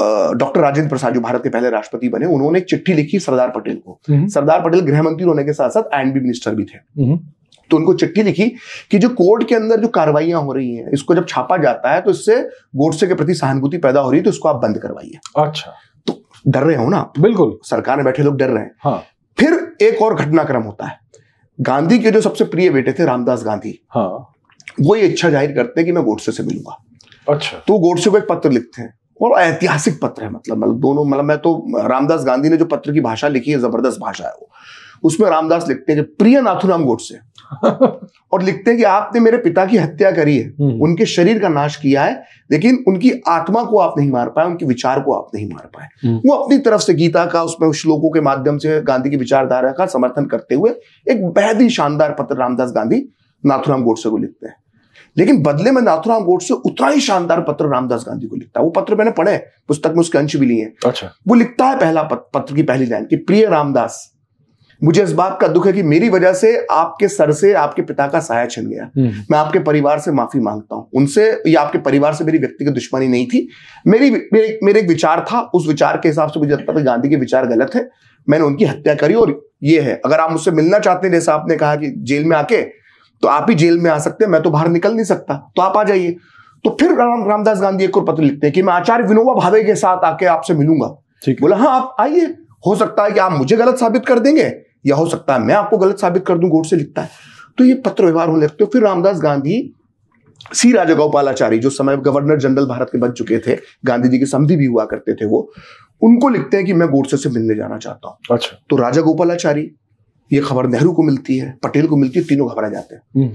डॉक्टर राजेंद्र प्रसाद जो भारत के पहले राष्ट्रपति बने उन्होंने एक चिट्ठी लिखी सरदार पटेल को हम्म। सरदार पटेल गृह मंत्री होने के साथ साथ एंड बी मिनिस्टर भी थे हम्म। तो उनको चिट्ठी लिखी कि जो कोर्ट के अंदर जो कार्रवाइयां हो रही हैं इसको जब छापा जाता है तो इससे गोडसे के प्रति सहानुभूति पैदा हो रही है तो इसको आप बंद करवाइए अच्छा तो डर रहे हो ना बिल्कुल सरकार में बैठे लोग डर रहे हैं हाँ। फिर एक और घटनाक्रम होता है गांधी के जो सबसे प्रिय बेटे थे रामदास गांधी हाँ। वो ये इच्छा जाहिर करते हैं कि मैं गोडसे से मिलूंगा अच्छा तो गोडसे को एक पत्र लिखते हैं और ऐतिहासिक पत्र है मतलब मतलब दोनों मतलब मैं तो रामदास गांधी ने जो पत्र की भाषा लिखी है जबरदस्त भाषा है वो उसमें रामदास लिखते हैं कि प्रिय नाथुराम गोडसे और लिखते हैं कि आपने मेरे पिता की हत्या करी है हम्म। उनके शरीर का नाश किया है लेकिन उनकी आत्मा को आप नहीं मार पाए उनके विचार को आप नहीं मार पाए हम्म। वो अपनी तरफ से गीता का उसमें श्लोकों के माध्यम से गांधी की विचारधारा का समर्थन करते हुए एक बेहद ही शानदार पत्र रामदास गांधी नाथुराम गोडसे को लिखते हैं लेकिन बदले में नाथुराम गोडसे उतना ही शानदार पत्र रामदास गांधी को लिखता है वो पत्र मैंने पढ़े पुस्तक में उसके अंश भी लिए अच्छा वो लिखता है पहला पत्र की पहली लाइन की प्रिय रामदास मुझे इस बात का दुख है कि मेरी वजह से आपके सर से आपके पिता का साया छिन गया हम्म। मैं आपके परिवार से माफी मांगता हूं उनसे या आपके परिवार से मेरी व्यक्तिगत दुश्मनी नहीं थी मेरी मेरे, एक विचार था उस विचार के हिसाब से मुझे लगता था गांधी के विचार गलत है मैंने उनकी हत्या करी और ये है अगर आप मुझसे मिलना चाहते हैं जैसा आपने कहा कि जेल में आके तो आप ही जेल में आ सकते हैं मैं तो बाहर निकल नहीं सकता तो आप आ जाइए तो फिर राम रामदास गांधी एक और पत्र लिखते हैं कि मैं आचार्य विनोबा भावे के साथ आके आपसे मिलूंगा बोला हाँ आप आइए हो सकता है कि आप मुझे गलत साबित कर देंगे या हो सकता है मैं आपको गलत साबित कर दूं गोड से लिखता है तो ये पत्र व्यवहार होने लगते हो फिर रामदास गांधी सी राजगोपालाचारी जो समय गवर्नर जनरल भारत के बन चुके थे गांधी जी के समधि भी हुआ करते थे वो उनको लिखते हैं कि मैं गोडसे से मिलने जाना चाहता हूं अच्छा तो राजा गोपालाचारी ये खबर नेहरू को मिलती है पटेल को मिलती है तीनों घबरा जाते हैं हम्म।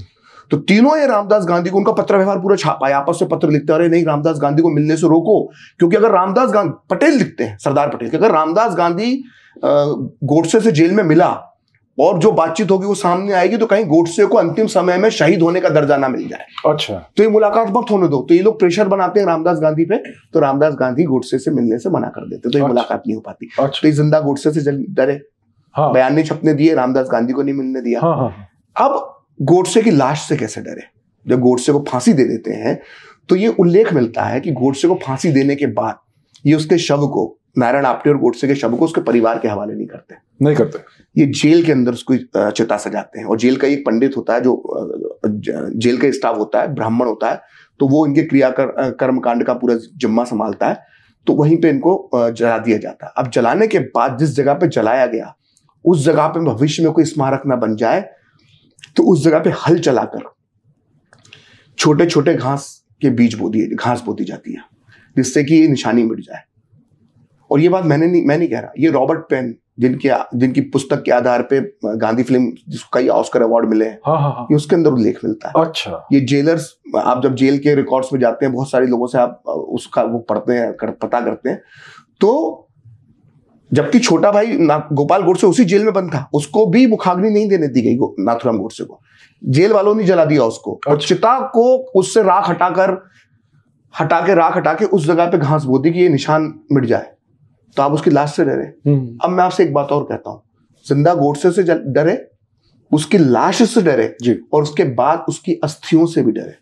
तो तीनों ये रामदास गांधी को उनका पत्र व्यवहार पूरा छापा है आपस में पत्र लिखते अरे नहीं रामदास गांधी को मिलने से रोको क्योंकि अगर रामदास गांधी पटेल लिखते हैं सरदार पटेल अगर रामदास गांधी गोडसे से जेल में मिला और जो बातचीत होगी वो सामने आएगी तो कहीं गोडसे को अंतिम समय में शहीद होने का दर्जा ना मिल जाए अच्छा तो ये मुलाकात मत होने दो तो ये लोग प्रेशर बनाते हैं रामदास गांधी पे तो रामदास गांधी गोडसे से मिलने से मना कर देते तो ये अच्छा। मुलाकात नहीं हो पाती अच्छा। तो ये जिंदा गोडसे से डरे हाँ। बयान नहीं छपने दिए रामदास गांधी को नहीं मिलने दिया हाँ, हाँ। अब गोडसे की लाश से कैसे डरे जब गोडसे को फांसी दे देते हैं तो ये उल्लेख मिलता है कि गोडसे को फांसी देने के बाद ये उसके शव को नारायण आपटे और गोडसे के शव को उसके परिवार के हवाले नहीं करते नहीं करते ये जेल के अंदर उसको चिता सजाते हैं और जेल का एक पंडित होता है जो जेल का स्टाफ होता है ब्राह्मण होता है तो वो इनके क्रिया कर, कर्म कांड का पूरा जिम्मा संभालता है तो वहीं पे इनको जला दिया जाता है अब जलाने के बाद जिस जगह पे जलाया गया उस जगह पे भविष्य में कोई स्मारक ना बन जाए तो उस जगह पे हल चलाकर छोटे छोटे घास के बीज बो दिए घास बो दी जाती है जिससे कि ये निशानी मिट जाए और ये बात मैंने नहीं मैं नहीं कह रहा ये रॉबर्ट पेन जिनके जिनकी पुस्तक के आधार पे गांधी फिल्म जिसको कई ऑस्कर अवार्ड मिले हैं हाँ, हाँ हाँ। ये उसके अंदर उल्लेख मिलता है अच्छा ये जेलर्स आप जब जेल के रिकॉर्ड्स में जाते हैं बहुत सारे लोगों से आप उसका वो पढ़ते हैं कर, पता करते हैं तो जबकि छोटा भाई गोपाल गोडसे उसी जेल में बंद था उसको भी मुखाग्नि नहीं देने दी गई नाथुराम गोडसे को जेल वालों ने जला दिया उसको और अच्छा। चिता को उससे राख हटाकर हटा के राख हटा के उस जगह पे घास बो दी कि ये निशान मिट जाए तो आप उसकी लाश से डरे हम्म। अब मैं आपसे एक बात और कहता हूँ जिंदा गोडसे से डरे उसकी लाश से डरे और उसके बाद उसकी अस्थियों से भी डरे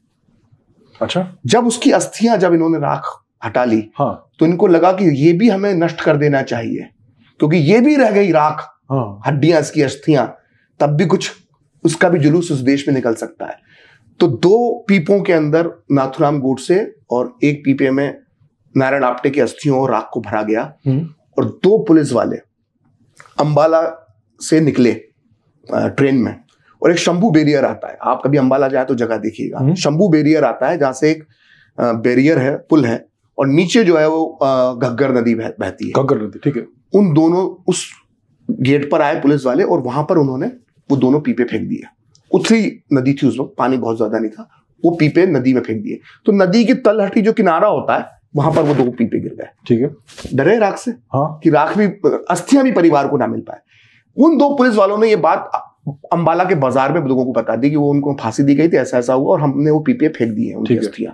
अच्छा जब उसकी अस्थियां जब इन्होंने राख हटा ली हाँ तो इनको लगा कि ये भी हमें नष्ट कर देना चाहिए क्योंकि ये भी रह गई राख हाँ हड्डियां इसकी अस्थियां तब भी कुछ उसका भी जुलूस उस देश में निकल सकता है तो दो पीपों के अंदर नाथुराम गोडसे और एक पीपे में नारायण आपटे की अस्थियों और राख को भरा गया हम्म। और दो पुलिस वाले अंबाला से निकले ट्रेन में और एक शंभू बेरियर आता है आप कभी अंबाला जाए तो जगह देखिएगा हम्म। शंभू बेरियर आता है जहां से एक बैरियर है पुल है और नीचे जो है वो घग्गर नदी बहती है घग्गर नदी ठीक है उन दोनों उस गेट पर आए पुलिस वाले और वहां पर उन्होंने वो दोनों पीपे फेंक दिए उथली नदी थी उस वक्त पानी बहुत ज्यादा नहीं था वो पीपे नदी में फेंक दिए तो नदी की तलहटी जो किनारा होता है वहां पर वो दो पीपे गिर गए ठीक है डरे राख से हाँ कि राख भी अस्थियां भी परिवार को ना मिल पाए उन दो पुलिस वालों ने ये बात अंबाला के बाजार में लोगों को बता दी कि वो उनको फांसी दी गई थी ऐसा ऐसा हुआ और हमने वो पीपीए फेंक दिए हैं उनकी अस्थियां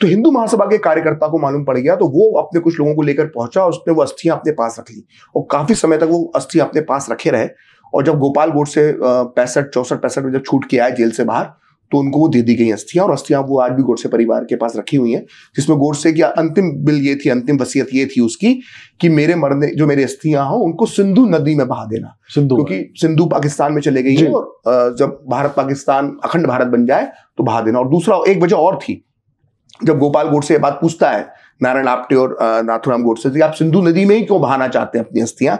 तो हिंदू महासभा के कार्यकर्ता को मालूम पड़ गया तो वो अपने कुछ लोगों को लेकर पहुंचा और उसने वो अस्थियां अपने पास रख ली और काफी समय तक वो अस्थियां अपने पास रखे रहे और जब गोपाल गोड से पैंसठ चौसठ पैंसठ में जब छूट के आए जेल से बाहर तो उनको वो दे दी गई अस्थियां और अस्थियां वो आज भी गोडसे परिवार के पास रखी हुई हैं जिसमें गोडसे की अंतिम बिल ये थी अंतिम वसीयत ये थी उसकी कि मेरे मरने जो मेरी अस्थियां हों उनको सिंधु नदी में बहा देना सिंधु क्योंकि सिंधु पाकिस्तान में चले गई है और जब भारत पाकिस्तान अखंड भारत बन जाए तो बहा देना और दूसरा एक वजह और थी जब गोपाल गोडसे ये बात पूछता है नारायण आपटे और नाथुराम गोडसे से आप सिंधु नदी में ही क्यों बहाना चाहते हैं अपनी अस्थियां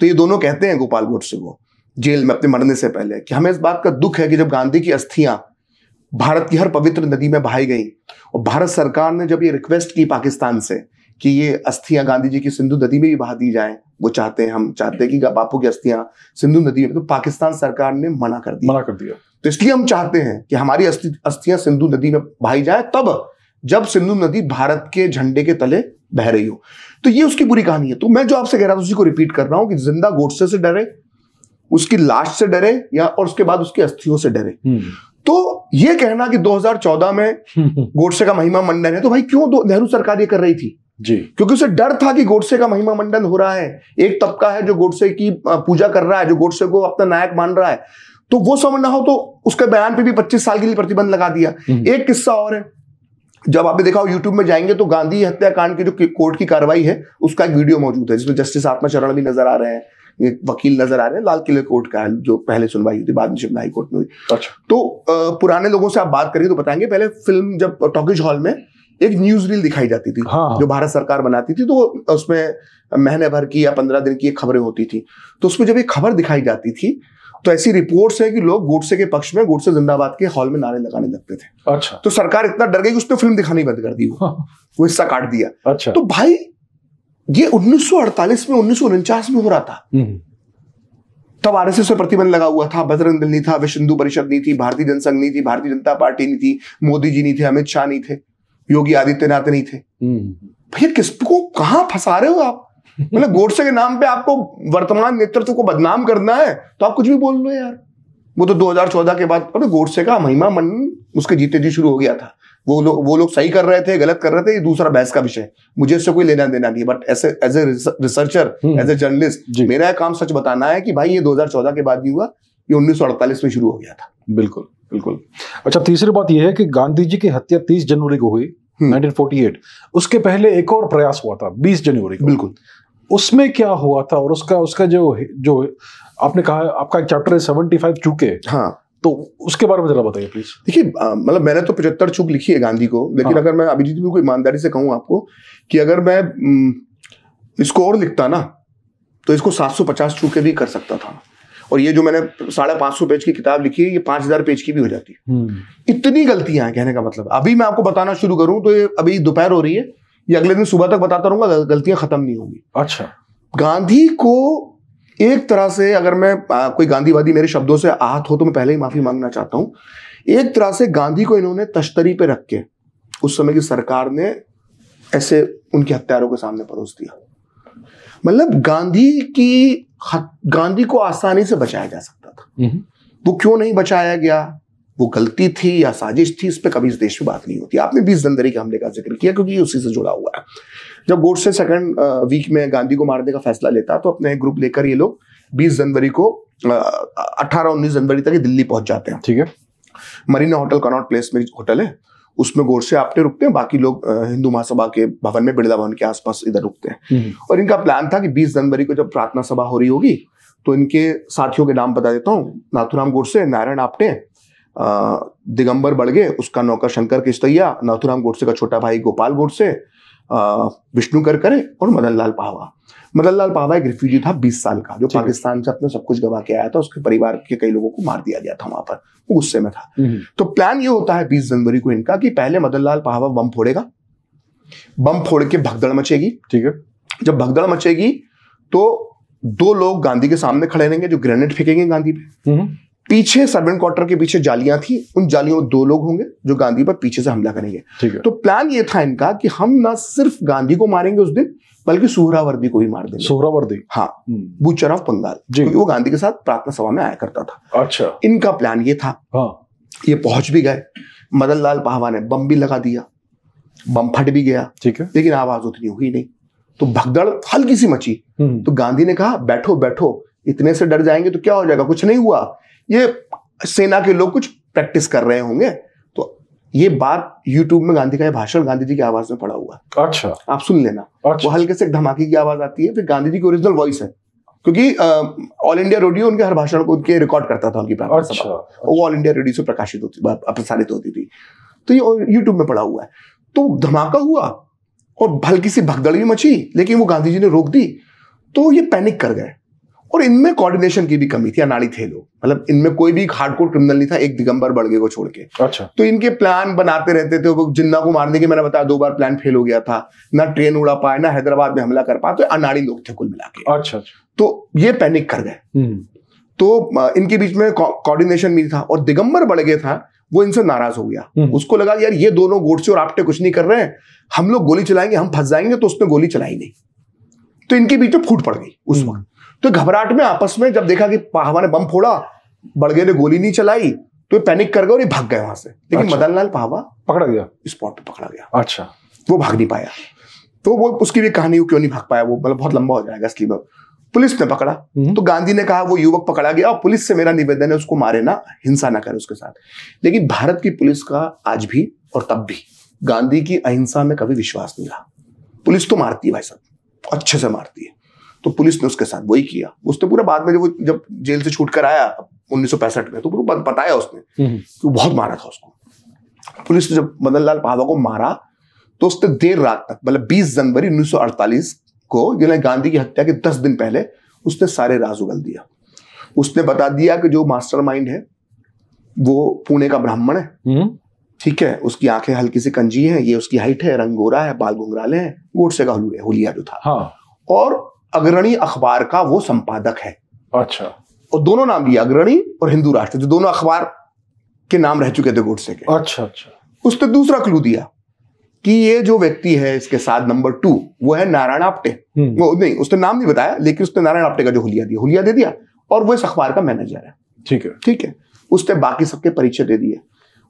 तो ये दोनों कहते हैं गोपाल गोडसे को जेल में अपने मरने से पहले कि हमें इस बात का दुख है कि जब गांधी की अस्थियां भारत की हर पवित्र नदी में बहाई गई और भारत सरकार ने जब ये रिक्वेस्ट की पाकिस्तान से कि ये अस्थियां गांधी जी की सिंधु नदी में भी बहा दी जाए वो चाहते हैं हम चाहते हैं कि बापू की अस्थियां सिंधु नदी में तो पाकिस्तान सरकार ने मना कर दिया मना कर दिया तो इसलिए हम चाहते हैं कि हमारी अस्थि अस्थियां सिंधु नदी में बहाई जाए तब जब सिंधु नदी भारत के झंडे के तले बह रही हो तो ये उसकी बुरी कहानी है तो मैं जो आपसे कह रहा था उसी को रिपीट कर रहा हूं कि जिंदा गोडसे से डरे उसकी लाश से डरे या और उसके बाद उसकी अस्थियों से डरे हम्म। तो ये कहना कि 2014 में गोडसे का महिमा मंडन है तो भाई क्यों नेहरू सरकार ये कर रही थी जी क्योंकि उसे डर था कि गोडसे का महिमा मंडन हो रहा है एक तबका है जो गोडसे की पूजा कर रहा है जो गोडसे को अपना नायक मान रहा है तो वो समझ ना हो तो उसके बयान पे भी पच्चीस साल के लिए प्रतिबंध लगा दिया हम्म। एक किस्सा और है जब आप देखा यूट्यूब में जाएंगे तो गांधी हत्याकांड की जो कोर्ट की कार्रवाई है उसका एक वीडियो मौजूद है जिसमें जस्टिस आत्मा चरण भी नजर आ रहे हैं एक वकील नजर आ रहे हैं लाल किले कोर्ट का जो पहले सुनवाई हुई थी बाद में शिमला हाई कोर्ट में हुई अच्छा तो पुराने लोगों से आप बात करिए तो बताएंगे पहले फिल्म जब टॉकिज हॉल में एक न्यूज रील दिखाई जाती थी हाँ, हाँ। जो भारत सरकार बनाती थी तो उसमें महीने भर की या पंद्रह दिन की खबरें होती थी तो उसमें जब एक खबर दिखाई जाती थी तो ऐसी रिपोर्ट्स है कि लोग गोडसे के पक्ष में गोडसे जिंदाबाद के हॉल में नारे लगाने लगते थे अच्छा तो सरकार इतना डर गई कि उसने फिल्म दिखानी बंद कर दी वो हाँ। वो हिस्सा काट दिया अच्छा तो भाई ये 1948 में उन्नीस में हो रहा था हम्म। तब आर एस पे प्रतिबंध लगा हुआ था बजरंग दल नहीं था विश्व हिंदू परिषद नहीं थी भारतीय जनसंघ नहीं थी भारतीय जनता पार्टी नहीं थी मोदी जी नहीं थे अमित शाह नहीं थे योगी आदित्यनाथ नहीं थे भैया हम्म। किसको कहा फंसा रहे हो आप मतलब गोडसे के नाम पे आपको वर्तमान नेतृत्व को बदनाम करना है तो आप कुछ भी बोल लो यार वो तो 2014 के बाद अरे गोडसे का महिमा मन उसके जीते जी शुरू हो गया था वो लोग वो लोग सही कर रहे थे गलत कर रहे थे ये दूसरा बहस का विषय मुझे इससे कोई लेना देना नहीं बट ऐसे as a researcher as a journalist मेरा काम सच बताना है कि भाई ये 2014 के बाद भी हुआ ये 1948 में शुरू हो गया था बिल्कुल बिल्कुल अच्छा तीसरी बात यह है कि गांधी जी की हत्या 30 जनवरी को हुई 1948 हम्म। उसके पहले एक और प्रयास हुआ था 20 जनवरी को बिल्कुल उसमें क्या हुआ था और उसका उसका जो जो आपने कहा आपका एक चैप्टर है सेवेंटी फाइव चूके हाँ तो उसके बारे में जरा बताइए प्लीज देखिए मतलब मैंने तो पचहत्तर चूक लिखी है गांधी को लेकिन हाँ। अगर मैं अभिजीत बिल्कुल ईमानदारी से कहूँ आपको कि अगर मैं इसको और लिखता ना तो इसको 750 चूके भी कर सकता था और ये जो मैंने साढ़े पांच सौ पेज की किताब लिखी है ये पांच हजार पेज की भी हो जाती है हम्म। इतनी गलतियां कहने का मतलब अभी मैं आपको बताना शुरू करूं तो ये अभी दोपहर हो रही है ये अगले दिन सुबह तक बताता रहूंगा गलतियां खत्म नहीं होंगी अच्छा गांधी को एक तरह से अगर मैं आ, कोई गांधीवादी मेरे शब्दों से आहत हो तो मैं पहले ही माफी मांगना चाहता हूं एक तरह से गांधी को इन्होंने तश्तरी पे रख के उस समय की सरकार ने ऐसे उनके हत्यारों के सामने परोस दिया मतलब गांधी की गांधी को आसानी से बचाया जा सकता था हम्म। वो क्यों नहीं बचाया गया वो गलती थी या साजिश थी इस पर कभी इस देश में बात नहीं होती आपने बीस जनवरी के हमले का जिक्र किया क्योंकि उसी से जुड़ा हुआ है जब गोडसे सेकंड वीक में गांधी को मारने का फैसला लेता तो अपने ग्रुप लेकर ये लोग बीस जनवरी को uh, अट्ठारह उन्नीस जनवरी तक दिल्ली पहुंच जाते हैं ठीक है मरीना होटल कनॉट प्लेस में होटल है उसमें गोडसे आपटे रुकते हैं बाकी लोग uh, हिंदू महासभा के भवन में बिरला भवन के आसपास इधर रुकते हैं हम्म। और इनका प्लान था कि 20 जनवरी को जब प्रार्थना सभा हो रही होगी तो इनके साथियों के नाम बता देता हूँ नाथुराम गोडसे नारायण आपटे uh, दिगंबर बड़गे उसका नौकर शंकर किस्तैया नाथुराम गोडसे का छोटा भाई गोपाल गोडसे विष्णु करकरे और मदन लाल पाहवा मदन लाल पाहवा एक रिफ्यूजी था बीस साल का जो पाकिस्तान से अपना सब कुछ गवा के आया था उसके परिवार के कई लोगों को मार दिया गया था वहां पर वो गुस्से में था हम्म। तो प्लान ये होता है बीस जनवरी को इनका कि पहले मदन लाल पाहवा बम फोड़ेगा बम फोड़ के भगदड़ मचेगी ठीक है जब भगदड़ मचेगी तो दो लोग गांधी के सामने खड़े रहेंगे जो ग्रेनेड फेंकेंगे गांधी पे हम्म। पीछे सर्वेंट क्वार्टर के पीछे जालियां थी उन जालियों दो लोग होंगे जो गांधी पर पीछे से हमला करेंगे तो प्लान ये था इनका कि हम ना सिर्फ गांधी को मारेंगे उस दिन बल्कि सोहरावर्दी को भी मार देंगे सोहरावर्दी हाँ हम्म। बुचर ऑफ बंगाल वो गांधी के साथ प्रार्थना सभा में आया करता था अच्छा इनका प्लान ये था हाँ। ये पहुंच भी गए मदन लाल पाहवा ने बम भी लगा दिया बम फट भी गया ठीक है लेकिन आवाज उतनी हुई नहीं तो भगदड़ हल्की सी मची हम्म। तो गांधी ने कहा बैठो बैठो इतने से डर जाएंगे तो क्या हो जाएगा कुछ नहीं हुआ ये सेना के लोग कुछ प्रैक्टिस कर रहे होंगे तो ये बात यूट्यूब में गांधी का भाषण गांधी जी की आवाज में पड़ा हुआ अच्छा आप सुन लेना अच्छा। वो हल्के से धमाके की आवाज आती है फिर गांधी जी की ओरिजिनल वॉइस है क्योंकि ऑल इंडिया रेडियो उनके हर भाषण को उनके रिकॉर्ड करता था उनकी अच्छा, अच्छा। वो ऑल इंडिया रेडियो से प्रकाशित होती प्रसारित होती थी तो ये यूट्यूब में पड़ा हुआ है तो धमाका हुआ और हल्की सी भगदड़ भी मची लेकिन वो गांधी जी ने रोक दी तो ये पैनिक कर गए और इनमें कोऑर्डिनेशन की भी कमी थी अनाड़ी थे लोग मतलब इनमें कोई भी हार्डकोर क्रिमिनल नहीं था एक दिगंबर बड़गे को छोड़ के अच्छा तो इनके प्लान बनाते रहते थे जिन्ना को मारने के मैंने बताया दो बार प्लान फेल हो गया था ना ट्रेन उड़ा पाए ना हैदराबाद में हमला कर पाए तो अनाड़ी लोग थे कुल मिला के अच्छा, अच्छा। तो ये पैनिक कर गए हम्म। तो इनके बीच में कोऑर्डिनेशन भी था और दिगंबर बड़गे था वो इनसे नाराज हो गया हम्म। उसको लगा यार ये दोनों गोडसे और आपटे कुछ नहीं कर रहे हैं हम लोग गोली चलाएंगे हम फंस जाएंगे तो उसने गोली चलाई नहीं तो इनके बीच में फूट पड़ गई उस हम्म। वक्त तो घबराहट में आपस में जब देखा कि हमारे बम फोड़ा बड़गे ने गोली नहीं चलाई तो पैनिक कर गए और ये भाग गए वहां से लेकिन अच्छा। मदन पाहवा पकड़ा गया स्पॉट पे पकड़ा गया अच्छा वो भाग नहीं पाया तो वो उसकी भी कहानी क्यों नहीं भाग पाया वो मतलब बहुत लंबा हो जाएगा बात पुलिस ने पकड़ा हम्म। तो गांधी ने कहा वो युवक पकड़ा गया और पुलिस से मेरा निवेदन है उसको मारे ना हिंसा ना करे उसके साथ लेकिन भारत की पुलिस का आज भी और तब भी गांधी की अहिंसा में कभी विश्वास नहीं रहा पुलिस तो मारती है भाई साहब अच्छे से मारती है तो पुलिस ने उसके साथ वही किया उसने पूरा बाद में जब जब जेल से छूट कर आया उन्नीस में तो पूरा बताया उसने हम्म। कि बहुत मारा था उसको पुलिस ने जब मदन लाल पहावा को मारा तो उसने देर रात तक मतलब 20 जनवरी 1948 को जिन्हें गांधी की हत्या के 10 दिन पहले उसने सारे राज उगल दिया उसने बता दिया कि जो मास्टरमाइंड है वो पुणे का ब्राह्मण है हम्म। ठीक है उसकी आंखें हल्की सी कंजी हैं ये उसकी हाइट है रंग गोरा है बाल गुंगराले हैं गोडसे का हुलिया जो था हाँ। और अग्रणी अखबार का वो संपादक है अच्छा और दोनों नाम लिए अग्रणी और हिंदू राष्ट्र जो दोनों अखबार के नाम रह चुके थे गोडसे के अच्छा अच्छा उसने दूसरा क्लू दिया कि ये जो व्यक्ति है इसके साथ नंबर टू वो है नारायण आपटे हम्म। वो नहीं उसने नाम नहीं बताया लेकिन उसने नारायण आपटे का जो हुलिया दिया हुलिया दे दिया और वो इस अखबार का मैनेजर है ठीक है ठीक है उसने बाकी सबके परिचय दे दिए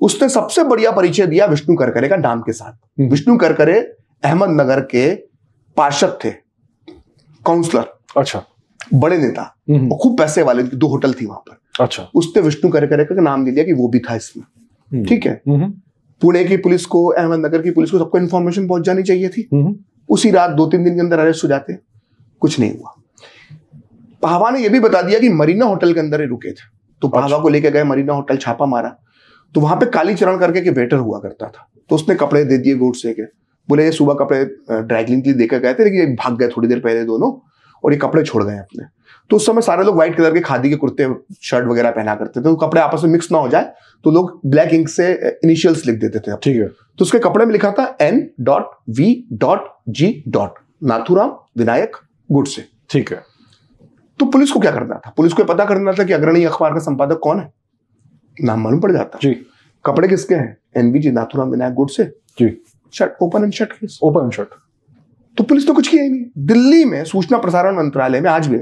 उसने सबसे बढ़िया परिचय दिया विष्णु करकरे का नाम के साथ हम्म। विष्णु करकरे अहमदनगर के पार्षद थे काउंसलर अच्छा बड़े नेता हम्म। और खूब पैसे वाले दो होटल थी वहां पर अच्छा उसने विष्णु करे करे का नाम ले लिया कि वो भी था इसमें हम्म। ठीक है हम्म। पुणे की पुलिस को अहमदनगर की पुलिस को सबको इन्फॉर्मेशन पहुंच जानी चाहिए थी उसी रात दो तीन दिन के अंदर अरेस्ट हो जाते कुछ नहीं हुआ पाहवा ने यह भी बता दिया कि मरीना होटल के अंदर ही रुके थे तो पाहवा अच्छा। को लेकर गए मरीना होटल छापा मारा तो वहां पे कालीचरण करके के वेटर हुआ करता था तो उसने कपड़े दे दिए से के बोले ये सुबह कपड़े ड्राई क्लीन के लिए देकर गए थे लेकिन भाग गए थोड़ी देर पहले दोनों और ये कपड़े छोड़ गए अपने तो उस समय सारे लोग व्हाइट कलर के खादी के कुर्ते शर्ट वगैरह पहना करते थे तो कपड़े आपस में मिक्स ना हो जाए तो लोग ब्लैक इंक से इनिशियल्स लिख देते थे ठीक है तो उसके कपड़े में लिखा था N dot V dot G dot Nathuram Vinayak Godse ठीक है तो पुलिस को क्या करना था पुलिस को पता करना था कि अग्रणी अखबार का संपादक कौन है नाम मालूम पड़ जाता जी कपड़े किसके हैं जी Nathuram Vinayak Godse ji shut open and shut case open and shut तो पुलिस तो कुछ किया ही नहीं दिल्ली में सूचना प्रसारण मंत्रालय में आज भी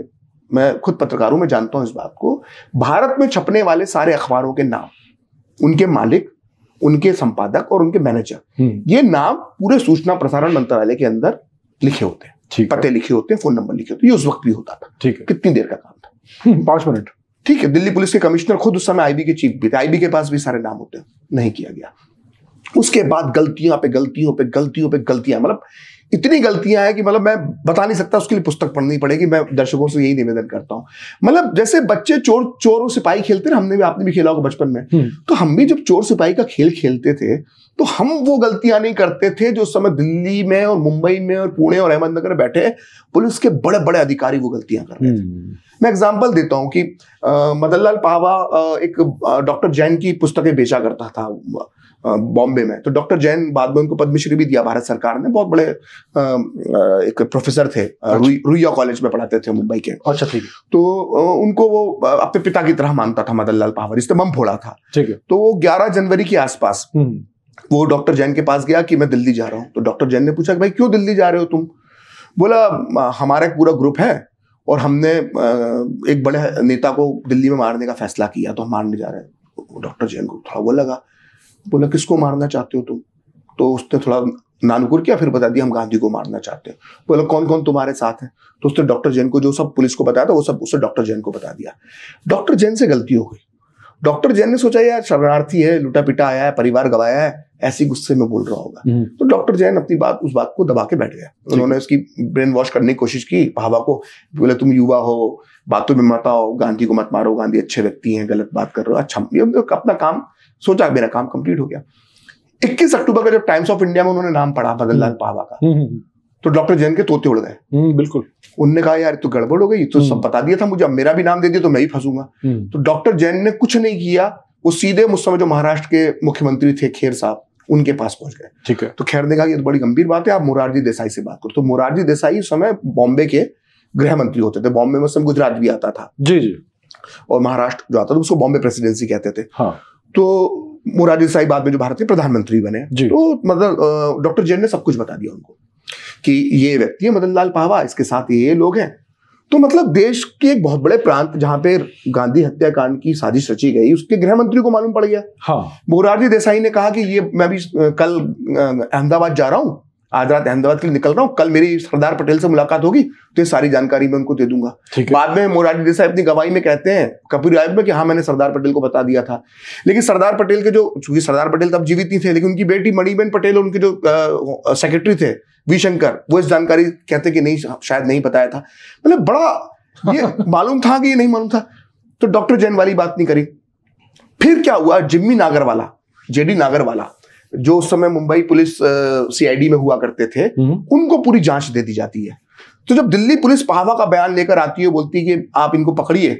मैं खुद पत्रकार हूं मैं जानता हूं इस बात को भारत में छपने वाले सारे अखबारों के नाम उनके मालिक उनके संपादक और उनके मैनेजर हम्म। ये नाम पूरे सूचना प्रसारण मंत्रालय के अंदर लिखे होते हैं पते लिखे होते हैं फोन नंबर लिखे होते हैं ये उस वक्त भी होता था ठीक है कितनी देर का काम था हम्म, पांच मिनट ठीक है दिल्ली पुलिस के कमिश्नर खुद उस समय आईबी के चीफ भी थे आईबी के पास भी सारे नाम होते हैं नहीं किया गया उसके बाद गलतियां पे गलतियों पे गलतियों पे गलतियां मतलब इतनी गलतियां हैं कि मतलब मैं बता नहीं सकता उसके लिए पुस्तक पढ़नी पड़ेगी मैं दर्शकों से यही निवेदन करता हूं मतलब जैसे बच्चे चोर चोर और सिपाही खेलते ना हमने भी आपने भी खेला होगा बचपन में हम्म। तो हम भी जब चोर सिपाही का खेल खेलते थे तो हम वो गलतियां नहीं करते थे जो उस समय दिल्ली में और मुंबई में और पुणे और अहमदनगर में बैठे पुलिस के बड़े बड़े अधिकारी वो गलतियां कर रहे थे हम्म। मैं एग्जाम्पल देता हूँ कि मदनलाल पावा एक डॉक्टर जैन की पुस्तकें बेचा करता था बॉम्बे में तो डॉक्टर जैन बाद में उनको पद्मश्री भी दिया भारत सरकार ने बहुत बड़े एक प्रोफेसर थे अच्छा। रुइया कॉलेज में पढ़ाते थे मुंबई के अच्छा ठीक तो उनको वो अपने पिता की तरह मानता था मदन लाल पावर इससे मम फोड़ा था ठीक है तो वो ग्यारह जनवरी के आसपास हम्म। वो डॉक्टर जैन के पास गया कि मैं दिल्ली जा रहा हूँ तो डॉक्टर जैन ने पूछा भाई क्यों दिल्ली जा रहे हो तुम बोला हमारा एक पूरा ग्रुप है और हमने एक बड़े नेता को दिल्ली में मारने का फैसला किया तो हम मारने जा रहे हैं डॉक्टर जैन को थोड़ा वो लगा बोला किसको मारना चाहते हो तुम तो उसने थोड़ा नानुकुर किया फिर बता दिया हम गांधी को मारना चाहते हैं बोला कौन कौन तुम्हारे साथ है तो उसने डॉक्टर जैन को जो सब पुलिस को बताया था वो सब उसने डॉक्टर जैन को बता दिया डॉक्टर जैन से गलती हो गई डॉक्टर जैन ने सोचा यार शरणार्थी है लुटा पिटा आया है परिवार गवाया है ऐसी गुस्से में बोल रहा होगा हम्म। तो डॉक्टर जैन अपनी बात उस बात को दबा के बैठ गया उन्होंने उसकी ब्रेन वॉश करने की कोशिश की भावा को बोले तुम युवा हो बातों में मत आओ गांधी को मत मारो गांधी अच्छे व्यक्ति हैं गलत बात कर रहे हो अच्छा अपना काम सोचा मेरा काम कंप्लीट हो गया 21 अक्टूबर का जब टाइम्स ऑफ इंडिया में उन्होंने नाम पढ़ा मदनलाल हम्म। पावा का हम्म, हम्म। तो डॉक्टर जैन के तोते उड़ गए बिल्कुल उनने कहा यार तो गड़बड़ हो गई तो सब बता दिया था मुझे अब मेरा भी नाम दे दिया तो मैं ही फंसूंगा तो डॉक्टर जैन ने कुछ नहीं किया वो सीधे मुझ समय जो महाराष्ट्र के मुख्यमंत्री थे खेर साहब उनके पास पहुंच गए ठीक है तो खैर ने कहा ये तो बड़ी गंभीर बात है आप मुरारजी देसाई से बात करो तो मुरारजी देसाई उस समय बॉम्बे के गृह मंत्री होते थे बॉम्बे में उस समय गुजरात भी आता था जी जी और महाराष्ट्र जो आता था उसको बॉम्बे प्रेसिडेंसी कहते थे हाँ तो मुरारी साहिब बाद में जो भारत के प्रधानमंत्री बने तो मतलब डॉक्टर जैन ने सब कुछ बता दिया उनको कि ये व्यक्ति है मदन लाल पाहवा इसके साथ ये लोग हैं तो मतलब देश के एक बहुत बड़े प्रांत जहां पे गांधी हत्याकांड की साजिश रची गई उसके गृह मंत्री को मालूम पड़ गया हाँ मोरारजी देसाई ने कहा कि ये मैं भी कल अहमदाबाद जा रहा हूं आज रात अहमदाबाद के लिए निकल रहा हूँ कल मेरी सरदार पटेल से मुलाकात होगी तो ये सारी जानकारी मैं उनको दे दूंगा बाद में मोरारी देसाई अपनी गवाही में कहते हैं कपूर आयब में कि हाँ मैंने सरदार पटेल को बता दिया था लेकिन सरदार पटेल के जो चूंकि सरदार पटेल तब जीवित नहीं थे लेकिन उनकी बेटी मणिबेन पटेल और उनके जो सेक्रेटरी थे वी शंकर वो इस जानकारी कहते कि नहीं शायद नहीं बताया था मतलब बड़ा ये मालूम था कि ये नहीं मालूम था तो डॉक्टर जैन वाली बात नहीं करी फिर क्या हुआ जिम्मी नागरवाला जेडी नागरवाला जो उस समय मुंबई पुलिस सीआईडी में हुआ करते थे हम्म। उनको पूरी जांच दे दी जाती है तो जब दिल्ली पुलिस पहावा का बयान लेकर आती है बोलती है कि आप इनको पकड़िए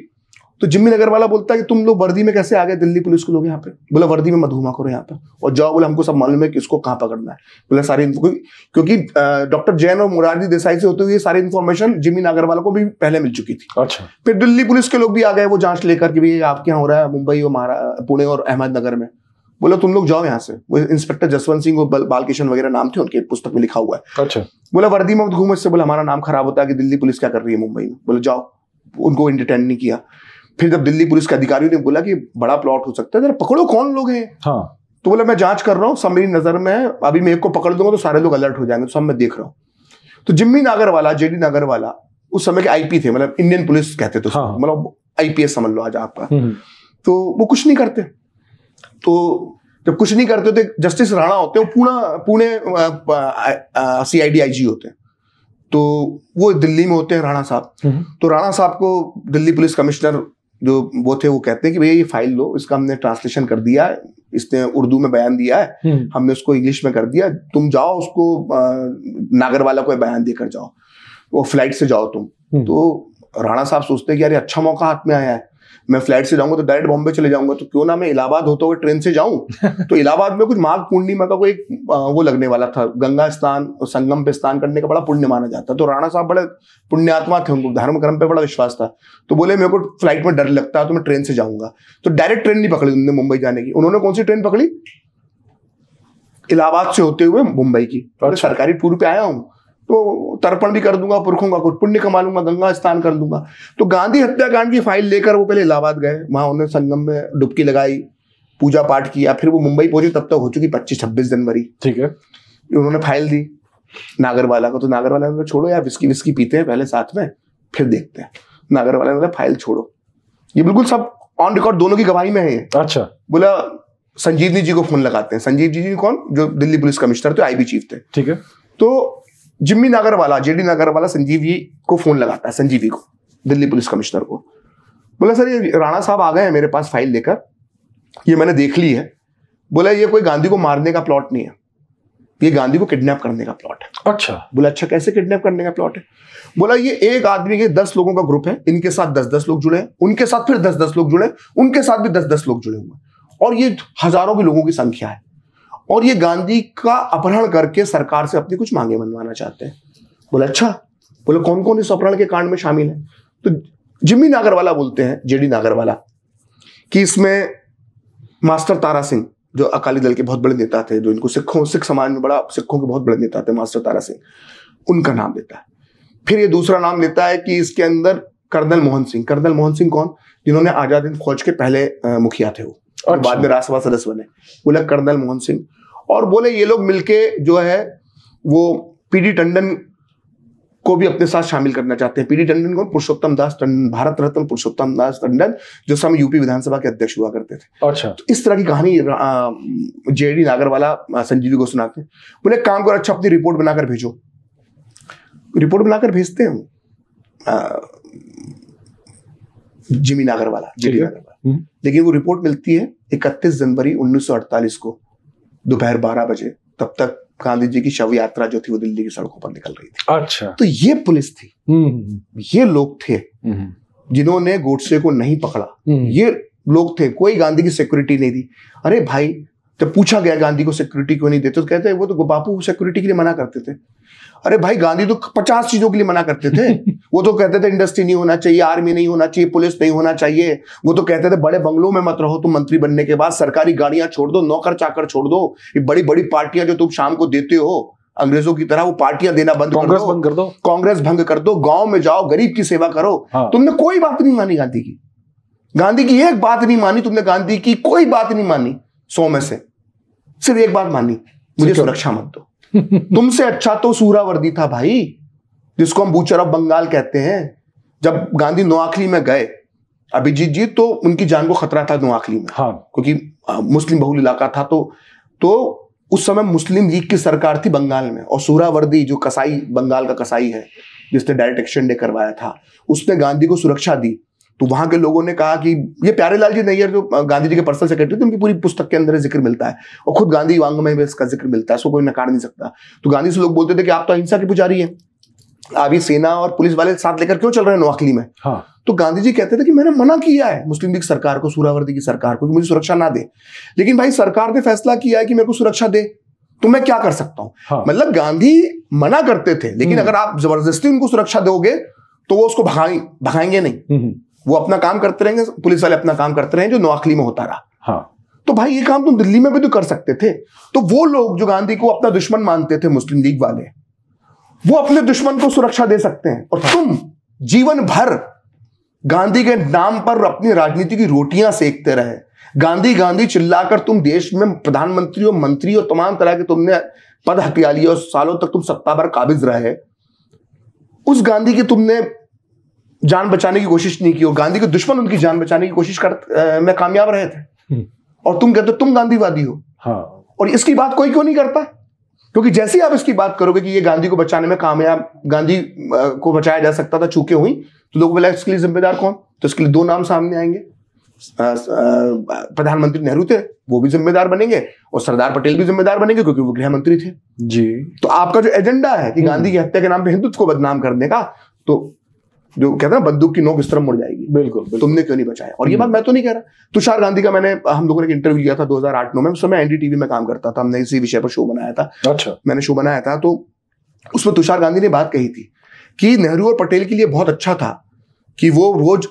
तो जिम्मी नगर वाला बोलता है कि तुम लोग वर्दी में कैसे आ गए दिल्ली पुलिस के लोग यहाँ पे बोला वर्दी में मत घुमा करो यहाँ पे और जाओ बोले हमको सब मालूम है कि इसको कहाँ पकड़ना है बोला सारी क्योंकि डॉक्टर जैन और मुरारजी देसाई से होते हुए सारी इन्फॉर्मेशन जिम्मी नगर वाला को भी पहले मिल चुकी थी अच्छा फिर दिल्ली पुलिस के लोग भी आ गए वो जांच लेकर कि भैया आपके यहाँ हो रहा है मुंबई और पुणे और अहमदनगर में बोला तुम लोग जाओ यहाँ से वो इंस्पेक्टर जसवंत सिंह और बालकिशन वगैरह नाम थे उनके पुस्तक में लिखा हुआ है अच्छा बोला वर्दी मत घूम इससे बोला हमारा नाम खराब होता है कि दिल्ली पुलिस क्या कर रही है मुंबई में बोला जाओ उनको इंटरटेन नहीं किया फिर जब दिल्ली पुलिस के अधिकारियों ने बोला कि बड़ा प्लॉट हो सकता है जरा पकड़ो कौन लोग हैं हाँ तो बोला मैं जांच कर रहा हूँ सब मेरी नजर में है अभी मैं एक को पकड़ दूंगा तो सारे लोग अलर्ट हो जाएंगे तो सब मैं देख रहा हूँ तो जिम्मी नागर वाला जेडी वाला उस समय के आईपी थे मतलब इंडियन पुलिस कहते थे हाँ। मतलब आईपीएस समझ लो आज आपका हम्म। तो वो कुछ नहीं करते तो जब कुछ नहीं करते होते जस्टिस राणा होते हैं Poona Pune C I D I G होते हैं तो वो दिल्ली में होते हैं राणा साहब हम्म। तो राणा साहब को दिल्ली पुलिस कमिश्नर जो वो थे वो कहते हैं कि भैया ये फाइल लो इसका हमने ट्रांसलेशन कर दिया है इसने उर्दू में बयान दिया है हम्म। हमने उसको इंग्लिश में कर दिया तुम जाओ उसको नागरवाला को बयान देकर जाओ वो फ्लाइट से जाओ तुम हम्म। तो राणा साहब सोचते हैं कि यार अच्छा मौका हाथ में आया है मैं फ्लाइट से जाऊंगा तो डायरेक्ट बॉम्बे चले जाऊंगा तो क्यों ना मैं इलाहाबाद होते हुए ट्रेन से जाऊं तो इलाहाबाद में कुछ माघ पूर्णिमा का कोई वो लगने वाला था गंगा स्नान और संगम पे स्नान करने का बड़ा पुण्य माना जाता तो राणा साहब बड़े पुण्यात्मा थे उनको धर्म कर्म पे बड़ा विश्वास था तो बोले मेरे को फ्लाइट में डर लगता है तो मैं ट्रेन से जाऊंगा तो डायरेक्ट ट्रेन नहीं पकड़ी उन्होंने मुंबई जाने की उन्होंने कौन सी ट्रेन पकड़ी इलाहाबाद से होते हुए मुंबई की तो अच्छा। सरकारी टूर पे आया हूँ तो तर्पण भी कर दूंगा पुरखों का कुछ पुण्य कमा लूंगा गंगा स्नान कर दूंगा तो गांधी हत्याकांड की फाइल लेकर वो पहले इलाहाबाद गए वहां उन्होंने संगम में डुबकी लगाई पूजा पाठ किया फिर वो मुंबई पहुंचे तब तक तो हो चुकी पच्चीस छब्बीस जनवरी ठीक है उन्होंने फाइल दी नागरवाला को तो नागरवाला ने छोड़ो यार विस्की विस्की पीते हैं पहले साथ में फिर देखते हैं नागरवाला ने फाइल छोड़ो ये बिल्कुल सब ऑन रिकॉर्ड दोनों की गवाही में है अच्छा बोला संजीवनी जी को फोन लगाते हैं संजीव जी जी कौन जो दिल्ली पुलिस कमिश्नर थे आईबी चीफ थे ठीक है तो जिम्मी वाला जेडी वाला संजीवी को फोन लगाता है संजीवी को दिल्ली पुलिस कमिश्नर को बोला सर ये राणा साहब आ गए हैं मेरे पास फाइल लेकर ये मैंने देख ली है बोला ये कोई गांधी को मारने का प्लॉट नहीं है ये गांधी को किडनैप करने का प्लॉट है अच्छा बोला अच्छा कैसे किडनैप करने का प्लॉट है बोला ये एक आदमी के दस लोगों का ग्रुप है इनके साथ दस दस लोग जुड़े हैं उनके साथ फिर दस दस लोग जुड़े उनके साथ भी दस दस लोग जुड़े हुए हैं और ये हजारों के लोगों की संख्या है और ये गांधी का अपहरण करके सरकार से अपनी कुछ मांगे मनवाना चाहते हैं बोला अच्छा बोले कौन कौन इस अपहरण के कांड में शामिल है तो जिम्मी नागरवाला बोलते हैं जेडी नागरवाला कि इसमें मास्टर तारा सिंह जो अकाली दल के बहुत बड़े नेता थे जो इनको सिखों सिख समाज में बड़ा सिखों के बहुत बड़े नेता थे मास्टर तारा सिंह उनका नाम देता है फिर ये दूसरा नाम लेता है कि इसके अंदर कर्नल मोहन सिंह कर्नल मोहन सिंह कौन जिन्होंने आजाद हिंद फौज के पहले मुखिया थे वो और बाद में अच्छा। राज्यसभा सदस्य बने बोले कर्नल मोहन सिंह और बोले ये लोग मिलके जो है वो पीडी टंडन को भी अपने साथ शामिल करना चाहते हैं पीडी टंडन को पुरुषोत्तम दास टंडन भारत रत्न पुरुषोत्तम दास टंडन जो समय यूपी विधानसभा के अध्यक्ष हुआ करते थे अच्छा तो इस तरह की कहानी जेडी नागरवाला संजीवी को सुनाते हैं बोले काम करो अच्छा अपनी रिपोर्ट बनाकर भेजो रिपोर्ट बनाकर भेजते हैं जिमी नागरवाला जेडी नागरवाला लेकिन हम्म। वो रिपोर्ट मिलती है इकतीस जनवरी 1948 को दोपहर बारह बजे तब तक गांधी जी की शव यात्रा जो थी वो दिल्ली की सड़कों पर निकल रही थी अच्छा तो ये पुलिस थी हम्म, हम्म, ये लोग थे जिन्होंने गोडसे को नहीं पकड़ा ये लोग थे कोई गांधी की सिक्योरिटी नहीं थी अरे भाई जब पूछा गया गांधी को सिक्योरिटी क्यों नहीं देते तो कहते वो तो बापू सिक्योरिटी के लिए मना करते थे अरे भाई गांधी तो पचास चीजों के लिए मना करते थे वो तो कहते थे इंडस्ट्री नहीं होना चाहिए आर्मी नहीं होना चाहिए पुलिस नहीं होना चाहिए वो तो कहते थे बड़े बंगलों में मत रहो तुम मंत्री बनने के बाद सरकारी गाड़ियां छोड़ दो नौकर चाकर छोड़ दो ये बड़ी बड़ी पार्टियां जो तुम शाम को देते हो अंग्रेजों की तरह वो पार्टियां देना बंद कर दो कांग्रेस भंग कर दो गांव में जाओ गरीब की सेवा करो हाँ। तुमने कोई बात नहीं मानी गांधी की गांधी की एक बात नहीं मानी तुमने गांधी की कोई बात नहीं मानी सौ में से सिर्फ एक बात मानी मुझे सुरक्षा मत दो तुमसे अच्छा तो सूरावर्दी था भाई जिसको हम बूचर ऑफ बंगाल कहते हैं जब गांधी नोआखली में गए अभिजीत जी तो उनकी जान को खतरा था नोआखली में हाँ क्योंकि मुस्लिम बहुल इलाका था तो तो उस समय मुस्लिम लीग की सरकार थी बंगाल में और सूरावर्दी जो कसाई बंगाल का कसाई है जिसने डायरेक्ट एक्शन डे करवाया था उसने गांधी को सुरक्षा दी तो वहां के लोगों ने कहा कि ये प्यारेलाल जी नैयर जो गांधी जी के पर्सनल सेक्रेटरी थे उनकी पूरी पुस्तक के अंदर जिक्र मिलता है और खुद गांधी वांग में भी इसका जिक्र मिलता है सो कोई नकार नहीं सकता तो गांधी से लोग बोलते थे कि आप तो अहिंसा की पुजारी है अभी सेना और पुलिस वाले साथ लेकर क्यों चल रहे हैं नोआखली में हाँ। तो गांधी जी कहते थे कि मैंने मना किया है मुस्लिम लीग सरकार को सूरावर्दी की सरकार को कि मुझे सुरक्षा ना दे लेकिन भाई सरकार ने फैसला किया है कि मेरे को सुरक्षा दे तो मैं क्या कर सकता हूं हाँ। मतलब गांधी मना करते थे लेकिन हम्म। अगर आप जबरदस्ती उनको सुरक्षा दोगे तो वो उसको भगाएंगे नहीं हम्म, हम्म। वो अपना काम करते रहेंगे पुलिस वाले अपना काम करते रहे जो नोआखली में होता रहा हाँ तो भाई ये काम तुम दिल्ली में भी तो कर सकते थे तो वो लोग जो गांधी को अपना दुश्मन मानते थे मुस्लिम लीग वाले वो अपने दुश्मन को सुरक्षा दे सकते हैं और तुम जीवन भर गांधी के नाम पर अपनी राजनीति की रोटियां सेकते रहे गांधी गांधी चिल्लाकर तुम देश में प्रधानमंत्री और मंत्री और तमाम तरह के तुमने पद हथिया लिए और सालों तक तुम सत्ता पर काबिज रहे उस गांधी की तुमने जान बचाने की कोशिश नहीं की और गांधी के दुश्मन उनकी जान बचाने की कोशिश कर मैं कामयाब रहे थे हम्म। और तुम कहते हो तुम गांधीवादी हो हाँ। और इसकी बात कोई क्यों नहीं करता क्योंकि जैसे आप इसकी बात करोगे कि ये गांधी को बचाने में कामयाब गांधी को बचाया जा सकता था चूके हुई तो लोग बोला इसके लिए जिम्मेदार कौन तो इसके लिए दो नाम सामने आएंगे प्रधानमंत्री नेहरू थे वो भी जिम्मेदार बनेंगे और सरदार पटेल भी जिम्मेदार बनेंगे क्योंकि वो गृह मंत्री थे जी तो आपका जो एजेंडा है कि हम्म। गांधी की हत्या के नाम पे हिंदुत्व को बदनाम करने का तो जो कहते हैं ना बंदूक की नोक इस तरह मुड़ जाएगी बिल्कुल तुमने क्यों नहीं बचाया और ये बात मैं तो नहीं कह रहा तुषार गांधी का मैंने हम लोगों ने एक इंटरव्यू लिया था 2008 में उस समय एनडीटीवी में काम करता था हमने इसी विषय पर शो बनाया था अच्छा मैंने शो बनाया था तो उसमें तुषार गांधी ने बात कही थी कि नेहरू और पटेल के लिए बहुत अच्छा था कि वो रोज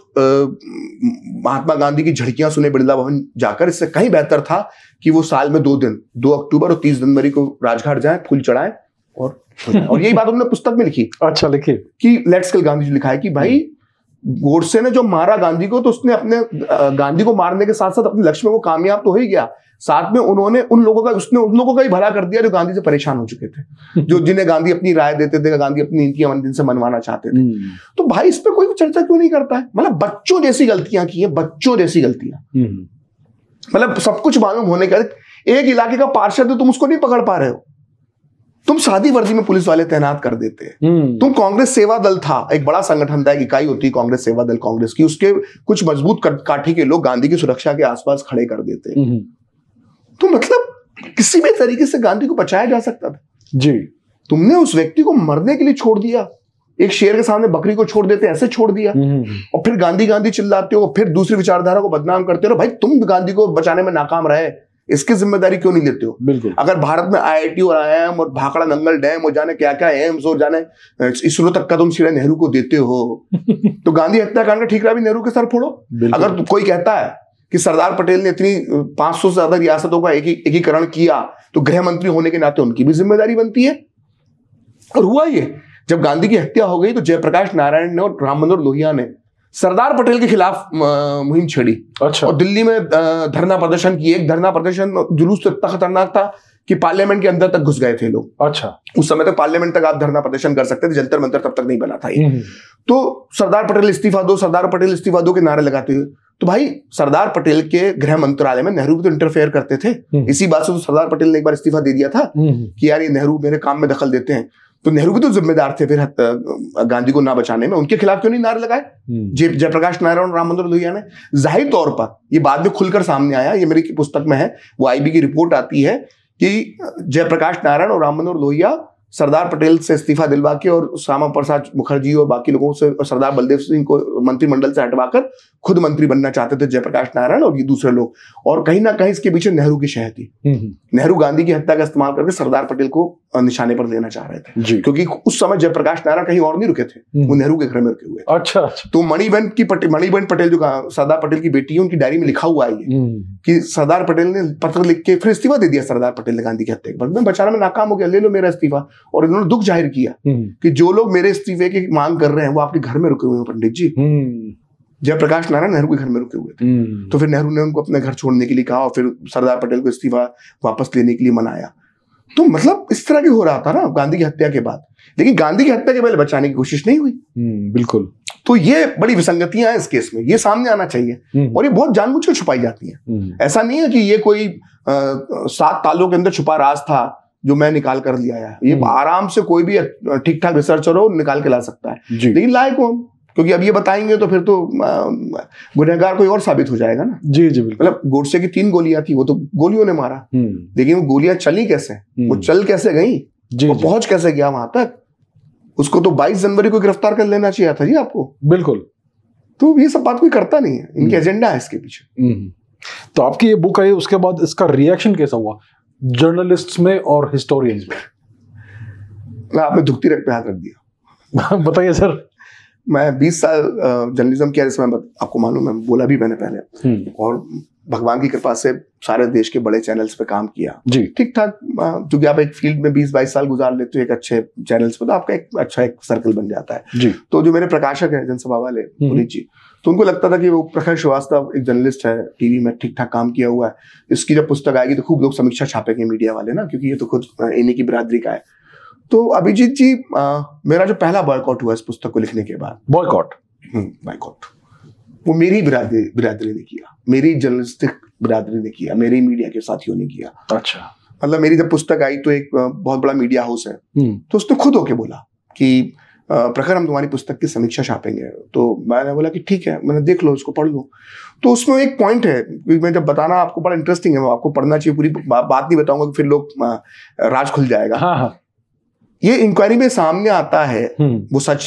महात्मा गांधी की झड़कियां सुने बिरला भवन जाकर इससे कहीं बेहतर था कि वो साल में दो दिन दो अक्टूबर और तीस जनवरी को राजघाट जाए फूल चढ़ाए और और यही बात उन्होंने पुस्तक में लिखी अच्छा लिखी कि लेट्स किल गांधी जी लिखा है कि भाई गोडसे ने जो मारा गांधी को तो उसने अपने गांधी को मारने के साथ साथ अपने लक्ष्य में वो कामयाब तो हो ही गया साथ में उन्होंने उन लोगों का उसने उन लोगों का ही भला कर दिया जो गांधी से परेशान हो चुके थे जो जिन्हें गांधी अपनी राय देते थे गांधी अपनी नीतियां से मनवाना चाहते थे हम्म। तो भाई इस पर कोई चर्चा क्यों नहीं करता है मतलब बच्चों जैसी गलतियां की है बच्चों जैसी गलतियां हम्म। मतलब सब कुछ मालूम होने के एक इलाके का पार्षद तो तुम उसको नहीं पकड़ पा रहे हो तुम शादी वर्दी में पुलिस वाले तैनात कर देते हम्म। तुम कांग्रेस सेवा दल था एक बड़ा संगठन था एक इकाई होती कांग्रेस सेवा दल कांग्रेस की उसके कुछ मजबूत काठी के लोग गांधी की सुरक्षा के आसपास खड़े कर देते हम्म। तो मतलब किसी भी तरीके से गांधी को बचाया जा सकता था जी तुमने उस व्यक्ति को मरने के लिए छोड़ दिया एक शेर के सामने बकरी को छोड़ देते ऐसे छोड़ दिया हम्म, और फिर गांधी गांधी चिल्लाते हो फिर दूसरी विचारधारा को बदनाम करते हो भाई तुम गांधी को बचाने में नाकाम रहे इसकी जिम्मेदारी क्यों नहीं लेते हो बिल्कुल अगर भारत में आईआईटी और आईआईएम और भाखड़ा नंगल डैम और जाने क्या क्या एम्स और जाने इसरो तक कदम सीढ़े नेहरू को देते हो तो गांधी हत्याकांड का ठीकरा भी नेहरू के सर फोड़ो अगर तो कोई कहता है कि सरदार पटेल ने इतनी 500 से ज्यादा रियासतों का एकी, एकीकरण किया तो गृह मंत्री होने के नाते उनकी भी जिम्मेदारी बनती है और हुआ ये जब गांधी की हत्या हो गई तो जयप्रकाश नारायण ने और राम मनोहर लोहिया ने सरदार पटेल के खिलाफ मुहिम छेड़ी अच्छा और दिल्ली में धरना प्रदर्शन किए एक धरना प्रदर्शन जुलूस तो इतना खतरनाक था कि पार्लियामेंट के अंदर तक घुस गए थे लोग अच्छा उस समय तक पार्लियामेंट तक आप धरना प्रदर्शन कर सकते थे जंतर मंतर तब तक नहीं बना था ये हम्म, हम्म। तो सरदार पटेल इस्तीफा दो सरदार पटेल इस्तीफा दो के नारे लगाते हुए तो भाई सरदार पटेल के गृह मंत्रालय में नेहरू भी तो इंटरफेयर करते थे हम्म। इसी बात से तो सरदार पटेल ने एक बार इस्तीफा दे दिया था कि यार ये नेहरू मेरे काम में दखल देते हैं तो नेहरू भी तो जिम्मेदार थे फिर गांधी को ना बचाने में उनके खिलाफ क्यों नहीं नारे लगाए हम्म। जयप्रकाश नारायण राम मनोहर लोहिया ने जाहिर तौर पर ये बाद में खुलकर सामने आया ये मेरी पुस्तक में है वो आईबी की रिपोर्ट आती है कि जयप्रकाश नारायण और राम मनोहर लोहिया सरदार पटेल से इस्तीफा दिलवा के और श्यामा प्रसाद मुखर्जी और बाकी लोगों से और सरदार बलदेव सिंह को मंत्रिमंडल से हटवाकर खुद मंत्री बनना चाहते थे जयप्रकाश नारायण और ये दूसरे लोग और कहीं ना कहीं इसके पीछे नेहरू की शह थी हम्म, हम्म। नेहरू गांधी की हत्या का इस्तेमाल करके सरदार पटेल को निशाने पर लेना चाह रहे थे क्योंकि उस समय जयप्रकाश नारायण कहीं और नहीं रुके थे हम्म। वो नेहरू के घर में रुके हुए अच्छा, अच्छा। तो मणिबेन की मणिबेन पटेल जो सरदार पटेल की बेटी है उनकी डायरी में लिखा हुआ है हम्म। कि सरदार पटेल ने पत्र लिख के फिर इस्तीफा दे दिया सरदार पटेल ने गांधी की हत्या के बाद में बेचारा में नाकाम हो गया ले लो मेरा इस्तीफा और इन्होंने दुख जाहिर किया हम्म। कि जो लोग मेरे इस्तीफे की मांग कर रहे हैं वो आपके घर में रुके हुए हैं पंडित जी जयप्रकाश नारायण नेहरू के घर में रुके हुए थे तो फिर नेहरू ने उनको अपने घर छोड़ने के लिए कहा और फिर सरदार पटेल को इस्तीफा वापस लेने के लिए मनाया तो मतलब इस तरह के हो रहा था ना गांधी की हत्या के बाद लेकिन गांधी की हत्या के पहले बचाने की कोशिश नहीं हुई हम्म, बिल्कुल तो ये बड़ी विसंगतियां हैं इस केस में ये सामने आना चाहिए हम्म। और ये बहुत जानबूझ के छुपाई जाती है हम्म। ऐसा नहीं है कि ये कोई सात तालों के अंदर छुपा राज था जो मैं निकाल कर लिया है ये आराम से कोई भी ठीक ठाक रिसर्चर हो निकाल के ला सकता है लेकिन लाए कौन क्योंकि अब ये बताएंगे तो फिर तो गुनहगार कोई और साबित हो जाएगा ना जी जी बिल्कुल मतलब गोडसे की तीन गोलियां थी वो तो गोलियों ने मारा लेकिन हम्म। वो गोलियां चली कैसे हम्म। वो चल कैसे गई जी, वो पहुंच कैसे गया वहां तक उसको तो 22 जनवरी को गिरफ्तार कर लेना चाहिए था जी आपको बिल्कुल तो ये सब बात कोई करता नहीं है इनके हम्म। एजेंडा है इसके पीछे तो आपकी ये बुक आई उसके बाद इसका रिएक्शन कैसा हुआ जर्नलिस्ट में और हिस्टोरियंस में आपने दुखती रख पे हाथ रख दिया बताइए सर मैं 20 साल जर्नलिज्म किया जिसमें आपको मालूम है बोला भी मैंने पहले हम्म। और भगवान की कृपा से सारे देश के बड़े चैनल्स पे काम किया ठीक ठाक क्योंकि आप एक फील्ड में 20-22 साल गुजार लेते हो एक अच्छे चैनल्स पे तो आपका एक अच्छा एक सर्कल बन जाता है तो जो मेरे प्रकाशक है जनसभा वाले हम्म। पुनीत जी तो उनको लगता था कि वो प्रखर श्रीवास्तव एक जर्नलिस्ट है टीवी में ठीक ठाक काम किया हुआ है इसकी जब पुस्तक आएगी तो खूब लोग समीक्षा छापेंगे मीडिया वाले ना क्योंकि ये तो खुद इन्हीं की बिरादरी का है तो अभिजीत जी आ, मेरा जो पहला बॉयकॉट हुआ इस पुस्तक को लिखने के बाद बॉयकॉट बॉयकॉट हम्म, वो मेरी बिरादरी बिरादरी ने किया मेरी जर्नलिस्टिक बिरादरी ने किया मेरे मीडिया के साथियों ने किया अच्छा मतलब मेरी जब पुस्तक आई तो एक बहुत बड़ा मीडिया हाउस है हम्म। तो उसने खुद होके बोला कि प्रखर हम तुम्हारी पुस्तक की समीक्षा छापेंगे तो मैंने बोला कि ठीक है मैंने देख लो उसको पढ़ लो तो उसमें एक पॉइंट है मैं जब बताना आपको बड़ा इंटरेस्टिंग है आपको पढ़ना चाहिए पूरी बा, बात नहीं बताऊंगा कि फिर लोग राज खुल जाएगा हाँ हाँ। ये इंक्वायरी में सामने आता है हम्म। वो सच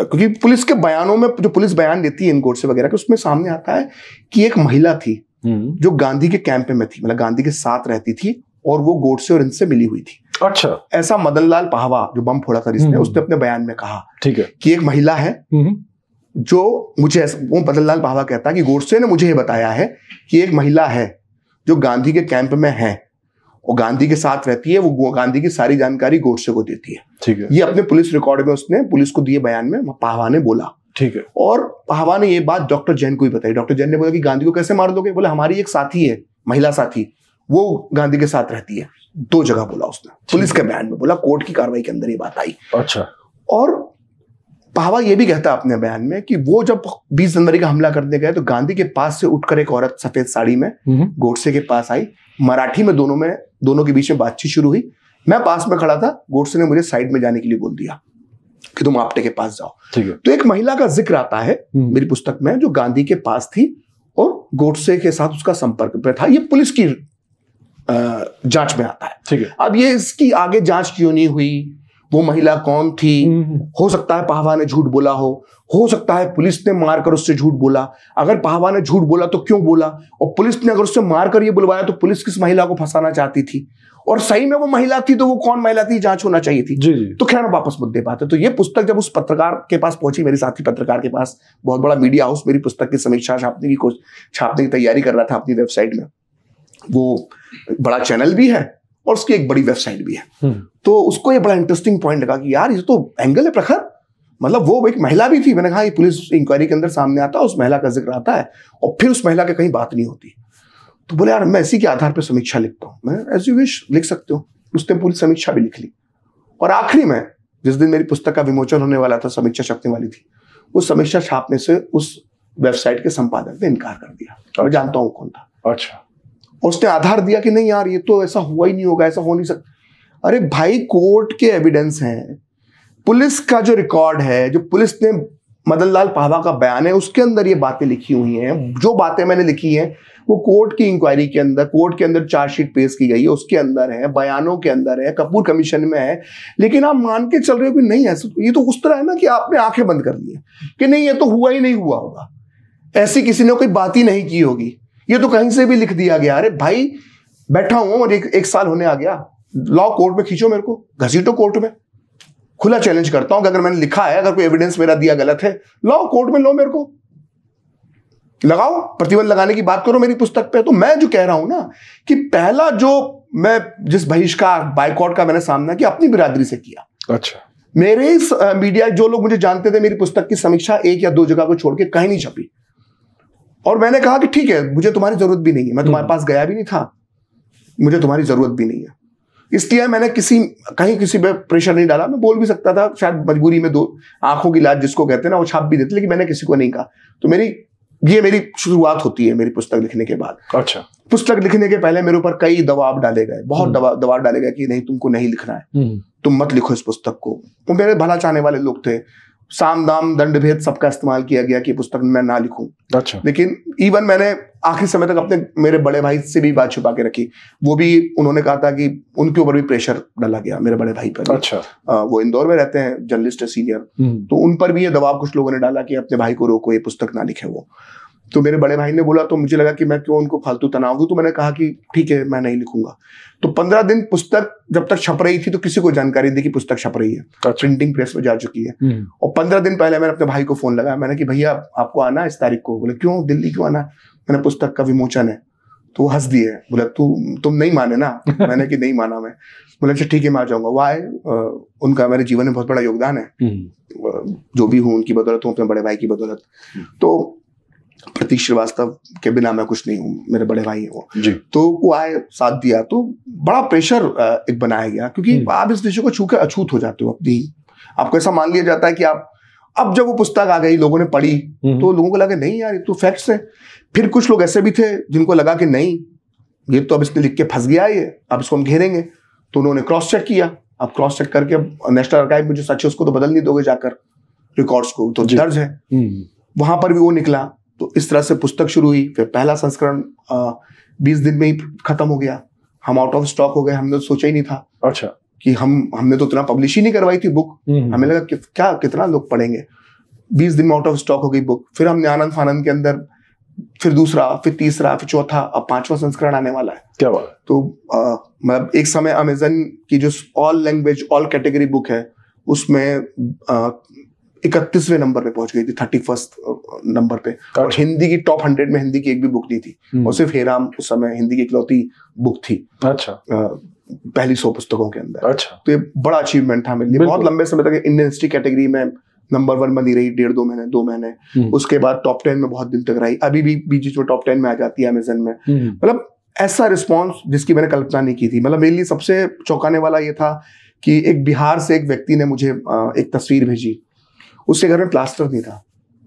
क्योंकि पुलिस के बयानों में जो पुलिस बयान देती है इन कोर्ट से वगैरह के उसमें सामने आता है कि एक महिला थी हम्म। जो गांधी के कैंप में थी मतलब गांधी के साथ रहती थी और वो गोडसे और इनसे मिली हुई थी अच्छा ऐसा मदन लाल पाहवा जो बम फोड़ा था जिसने हम्म। उसने अपने बयान में कहा ठीक है कि एक महिला है जो मुझे वो मदन लाल पाहवा कहता है कि गोडसे ने मुझे ये बताया है कि एक महिला है जो गांधी के कैंप में है वो गांधी के साथ रहती है वो गांधी की सारी जानकारी गोडसे को देती है ठीक है ये अपने पुलिस रिकॉर्ड में उसने पुलिस को दिए बयान में पाहवा ने बोला ठीक है और पाहवा ने ये बात डॉक्टर जैन को ही बताई डॉक्टर जैन ने बोला कि गांधी को कैसे मार दोगे बोले हमारी एक साथी है महिला साथी वो गांधी के साथ रहती है दो जगह बोला उसने पुलिस के बयान में बोला कोर्ट की कार्रवाई के अंदर ये बात आई अच्छा और पाहवा ये भी कहता अपने बयान में कि वो जब 20 जनवरी का हमला करने गए तो गांधी के पास से उठकर एक औरत सफेद साड़ी में हम्म। गोडसे के पास आई मराठी में दोनों में दोनों के बीच में बातचीत शुरू हुई मैं पास में खड़ा था गोडसे ने मुझे साइड में जाने के लिए बोल दिया कि तुम आपटे के पास जाओ ठीक है तो एक महिला का जिक्र आता है हम्म। मेरी पुस्तक में जो गांधी के पास थी और गोडसे के साथ उसका संपर्क पर था ये पुलिस की जांच में आता है ठीक है अब ये इसकी आगे जांच क्यों नहीं हुई वो महिला कौन थी हम्म। हो सकता है पाहवा ने झूठ बोला हो हो सकता है पुलिस ने मारकर उससे झूठ बोला अगर पाहवा ने झूठ बोला तो क्यों बोला और पुलिस ने अगर उससे मारकर ये बुलवाया तो पुलिस किस महिला को फंसाना चाहती थी और सही में वो महिला थी तो वो कौन महिला थी जांच होना चाहिए थी जी जी। तो खैर वापस मुद्दे पाते तो ये पुस्तक जब उस पत्रकार के पास पहुंची मेरे साथी पत्रकार के पास बहुत बड़ा मीडिया हाउस मेरी पुस्तक की समीक्षा छापने की छापने की तैयारी कर रहा था अपनी वेबसाइट में वो बड़ा चैनल भी है और उसकी एक बड़ी वेबसाइट भी है हम्म। तो उसको ये बड़ा इंटरेस्टिंग पॉइंट लगा कि यार ये तो एंगल है प्रखर मतलब वो एक महिला भी थी मैंने कहा पुलिस इंक्वायरी के अंदर सामने आता है उस महिला का जिक्र आता है और फिर उस महिला के कहीं बात नहीं होती तो बोले यार मैं इसी के आधार पर समीक्षा लिखता हूँ मैं एज यू विश लिख सकते हो उसने पूरी समीक्षा भी लिख ली और आखिरी में जिस दिन मेरी पुस्तक का विमोचन होने वाला था समीक्षा छपने वाली थी उस समीक्षा छापने से उस वेबसाइट के संपादक ने इनकार कर दिया और जानता हूँ कौन था अच्छा और उसने आधार दिया कि नहीं यार ये तो ऐसा हुआ ही नहीं होगा ऐसा हो नहीं सकता अरे भाई कोर्ट के एविडेंस हैं पुलिस का जो रिकॉर्ड है जो पुलिस ने मदन लाल पाहवा का बयान है उसके अंदर ये बातें लिखी हुई हैं जो बातें मैंने लिखी हैं वो कोर्ट की इंक्वायरी के अंदर कोर्ट के अंदर चार्जशीट पेश की गई है उसके अंदर है बयानों के अंदर है कपूर कमीशन में है लेकिन आप मान के चल रहे हो कि नहीं है तो- ये तो उस तरह है ना कि आपने आंखें बंद कर ली है कि नहीं ये तो हुआ ही नहीं हुआ होगा ऐसी किसी ने कोई बात ही नहीं की होगी ये तो कहीं से भी लिख दिया गया अरे भाई बैठा हूं और एक, एक साल होने आ गया लॉ कोर्ट में खींचो मेरे को घसीटो कोर्ट में खुला चैलेंज करता हूं कि अगर मैंने लिखा है अगर कोई एविडेंस मेरा दिया गलत है लॉ कोर्ट में लो मेरे को लगाओ प्रतिबंध लगाने की बात करो मेरी पुस्तक पे तो मैं जो कह रहा हूं ना कि पहला जो मैं जिस बहिष्कार बाइकआउट का मैंने सामना किया अपनी बिरादरी से किया अच्छा मेरे इस मीडिया जो लोग मुझे जानते थे मेरी पुस्तक की समीक्षा एक या दो जगह को छोड़ के कहीं नहीं छपी और मैंने कहा कि ठीक है मुझे तुम्हारी जरूरत भी नहीं है मैं तुम्हारे हम्म। पास गया भी नहीं था मुझे तुम्हारी जरूरत भी नहीं है इसलिए मैंने किसी कहीं किसी पे प्रेशर नहीं डाला मैं बोल भी सकता था शायद मजबूरी में दो आंखों की लाज जिसको कहते हैं ना वो छाप भी देते लेकिन मैंने किसी को नहीं कहा तो मेरी ये मेरी शुरुआत होती है मेरी पुस्तक लिखने के बाद अच्छा पुस्तक लिखने के पहले मेरे ऊपर कई दबाव डाले गए बहुत हम्म। दबाव दबाव डाले गए कि नहीं तुमको नहीं लिखना है हम्म। तुम मत लिखो इस पुस्तक को वो मेरे भला चाहने वाले लोग थे साम दाम दंड भेद सबका इस्तेमाल किया गया कि पुस्तक में मैं ना लिखूं अच्छा लेकिन इवन मैंने आखिरी समय तक अपने मेरे बड़े भाई से भी बात छुपा के रखी वो भी उन्होंने कहा था कि उनके ऊपर भी प्रेशर डाला गया मेरे बड़े भाई पर अच्छा आ, वो इंदौर में रहते हैं जर्नलिस्ट है सीनियर हम्म। तो उन पर भी ये दबाव कुछ लोगों ने डाला कि अपने भाई को रोको ये पुस्तक ना लिखे वो तो मेरे बड़े भाई ने बोला तो मुझे लगा कि मैं क्यों उनको फालतू तनाव दूँ तो मैंने कहा कि ठीक है मैं नहीं लिखूंगा तो पंद्रह दिन पुस्तक जब तक छप रही थी तो किसी को जानकारी दी कि पुस्तक छप रही है अच्छा। प्रिंटिंग प्रेस में जा चुकी है हम्म। और पंद्रह दिन पहले मैंने अपने भाई को फोन लगाया मैंने कि भैया आपको आना इस तारीख को बोले क्यों दिल्ली क्यों आना मैंने पुस्तक का विमोचन है तो हंस दिए बोला तू तुम नहीं माने ना मैंने कि नहीं माना मैं बोले अच्छा ठीक है मैं आ जाऊंगा वो आए उनका मेरे जीवन में बहुत बड़ा योगदान है हम्म। जो भी हूँ उनकी बदौलत हूँ अपने बड़े भाई की बदौलत हम्म। तो प्रतीक श्रीवास्तव के बिना मैं कुछ नहीं हूँ मेरे बड़े भाई वो तो वो आए साथ दिया तो बड़ा प्रेशर एक बनाया गया क्योंकि हम्म। आप इस विषय को छू के अछूत हो जाते हो अपनी आपको ऐसा मान लिया जाता है कि आप अब जब वो पुस्तक आ गई लोगों ने पढ़ी हम्म। तो लोगों को लगा नहीं यार ये तो फैक्ट्स है फिर कुछ लोग ऐसे भी थे जिनको लगा कि नहीं ये तो अब इसने लिख के फंस गया ये अब इसको हम घेरेंगे तो उन्होंने क्रॉस चेक किया अब क्रॉस चेक करके नेशनल आर्काइव में जो सच है उसको तो बदल नहीं दोगे जाकर रिकॉर्ड्स को तो दर्ज है हम्म। वहां पर भी वो निकला तो इस तरह से पुस्तक शुरू हुई फिर पहला संस्करण बीस दिन में ही खत्म हो गया हम आउट ऑफ स्टॉक हो गए हमने तो सोचा ही नहीं था अच्छा कि हम हमने तो इतना पब्लिश ही नहीं करवाई थी बुक हम्म, हम्म। हमें लगा कि क्या कितना लोग पढ़ेंगे बीस दिन में आउट ऑफ स्टॉक हो गई बुक फिर हमने आनंद फानंद के अंदर फिर दूसरा फिर तीसरा फिर चौथा अब पांचवा संस्करण आने वाला है क्या बात तो मतलब एक समय अमेजन की जो all language all category book है उसमें इकतीसवें नंबर पे पहुंच गई थी थर्टी फर्स्ट नंबर पे अच्छा। और हिंदी की टॉप हंड्रेड में हिंदी की एक भी बुक नहीं थी हम्म। और सिर्फ हेराम उस समय हिंदी की इकलौती बुक थी अच्छा पहली सौ पुस्तकों के अंदर अच्छा तो ये बड़ा अचीवमेंट था मेरे लिए बहुत लंबे समय तक इंडियन हिस्ट्री कैटेगरी में नंबर वन बनी रही डेढ़ दो महीने दो महीने हम्म। उसके बाद टॉप टेन में बहुत दिन तक रही अभी भी बीच में टॉप टेन में आ जाती है अमेजन में हम्म। मतलब ऐसा रिस्पॉन्स जिसकी मैंने कल्पना नहीं की थी मतलब मेरे लिए सबसे चौंकाने वाला ये था कि एक बिहार से एक व्यक्ति ने मुझे एक तस्वीर भेजी उसके घर में प्लास्टर नहीं था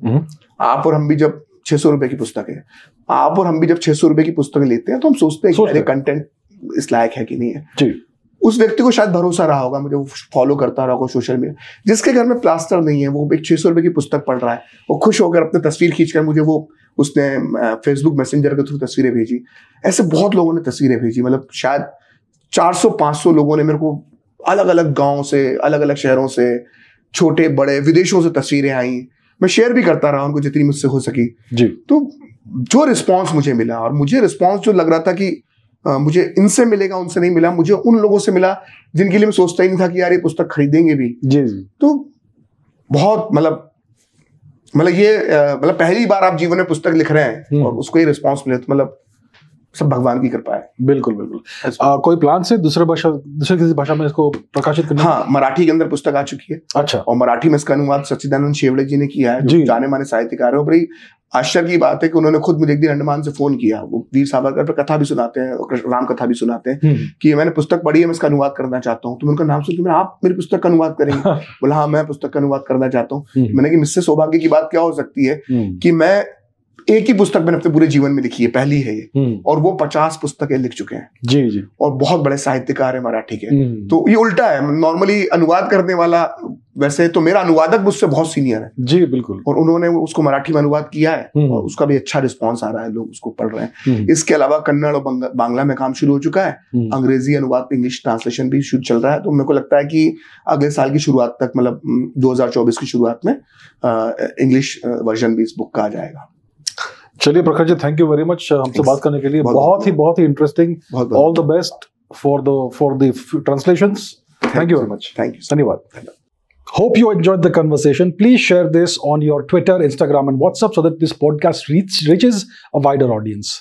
हम्म। आप और हम भी जब छह सौ रुपए की पुस्तक है आप और हम भी जब छह सौ रुपए की पुस्तक लेते हैं तो हम सोचते हैं कि कंटेंट इस लायक है कि नहीं है जी उस व्यक्ति को शायद भरोसा रहा होगा मुझे वो फॉलो करता रहा होगा सोशल मीडिया जिसके घर में प्लास्टर नहीं है वो एक छह सौ रुपए की पुस्तक पढ़ रहा है वो खुश होकर अपनी तस्वीर खींचकर मुझे वो उसने फेसबुक मैसेंजर के थ्रू तस्वीरें भेजी ऐसे बहुत लोगों ने तस्वीरें भेजी मतलब शायद 400 सौ लोगों ने मेरे को अलग अलग गाँव से अलग अलग शहरों से छोटे बड़े विदेशों से तस्वीरें आई मैं शेयर भी करता रहा उनको जितनी मुझसे हो सकी जी तो जो रिस्पॉन्स मुझे मिला और मुझे रिस्पॉन्स जो लग रहा था कि आ, मुझे इनसे मिलेगा उनसे नहीं मिला मुझे उन लोगों से मिला जिनके लिए मैं सोचता ही नहीं था कि यार ये पुस्तक खरीदेंगे भी जी जी तो बहुत मतलब मतलब ये मतलब पहली बार आप जीवन में पुस्तक लिख रहे हैं हम्म। और उसको ये रिस्पॉन्स मिले तो मतलब सब भगवान की कृपा है बिल्कुल बिल्कुल आ, कोई प्लान से दूसरे भाषा दूसरे किसी भाषा में इसको प्रकाशित करना हाँ मराठी के अंदर पुस्तक आ चुकी है अच्छा और मराठी में इसका अनुवाद सच्चिदानंद शेवड़े जी ने किया है जी जाने माने साहित्यकार है बड़ी आश्चर्य की बात है कि उन्होंने खुद मुझे एक दिन अंडमान से फोन किया वो वीर सावरकर पर कथा भी सुनाते हैं राम कथा भी सुनाते हैं हम्म। कि मैंने पुस्तक पढ़ी है मैं इसका अनुवाद करना चाहता हूँ तो उनका नाम सुन के आप मेरी पुस्तक का अनुवाद करेंगे बोला हाँ मैं पुस्तक का अनुवाद करना चाहता हूँ हम्म। मैंने कि मुझसे सौभाग्य की बात क्या हो सकती है हम्म। कि मैं एक ही पुस्तक मैंने अपने पूरे जीवन में लिखी है पहली है ये हम्म। और वो पचास पुस्तकें लिख चुके हैं जी जी और बहुत बड़े साहित्यकार है मराठी के हम्म। तो ये उल्टा है नॉर्मली अनुवाद करने वाला वैसे तो मेरा अनुवादक मुझसे बहुत सीनियर है जी बिल्कुल और उन्होंने उसको मराठी में अनुवाद किया है हम्म। और उसका भी अच्छा रिस्पॉन्स आ रहा है लोग उसको पढ़ रहे हैं इसके अलावा कन्नड़ और बांग्ला में काम शुरू हो चुका है अंग्रेजी अनुवाद इंग्लिश ट्रांसलेशन भी शुरू चल रहा है तो मेरे को लगता है कि अगले साल की शुरुआत तक मतलब दो की शुरुआत में इंग्लिश वर्जन भी इस बुक का आ जाएगा चलिए Prakhar ji thank you very much हमसे बात करने के लिए बहुत ही बहुत ही interesting all the best for the for the translation thank you very much thank you धन्यवाद Hope you enjoyed the conversation. Please share this on your Twitter, Instagram, and WhatsApp so that this podcast reach, reaches a wider audience.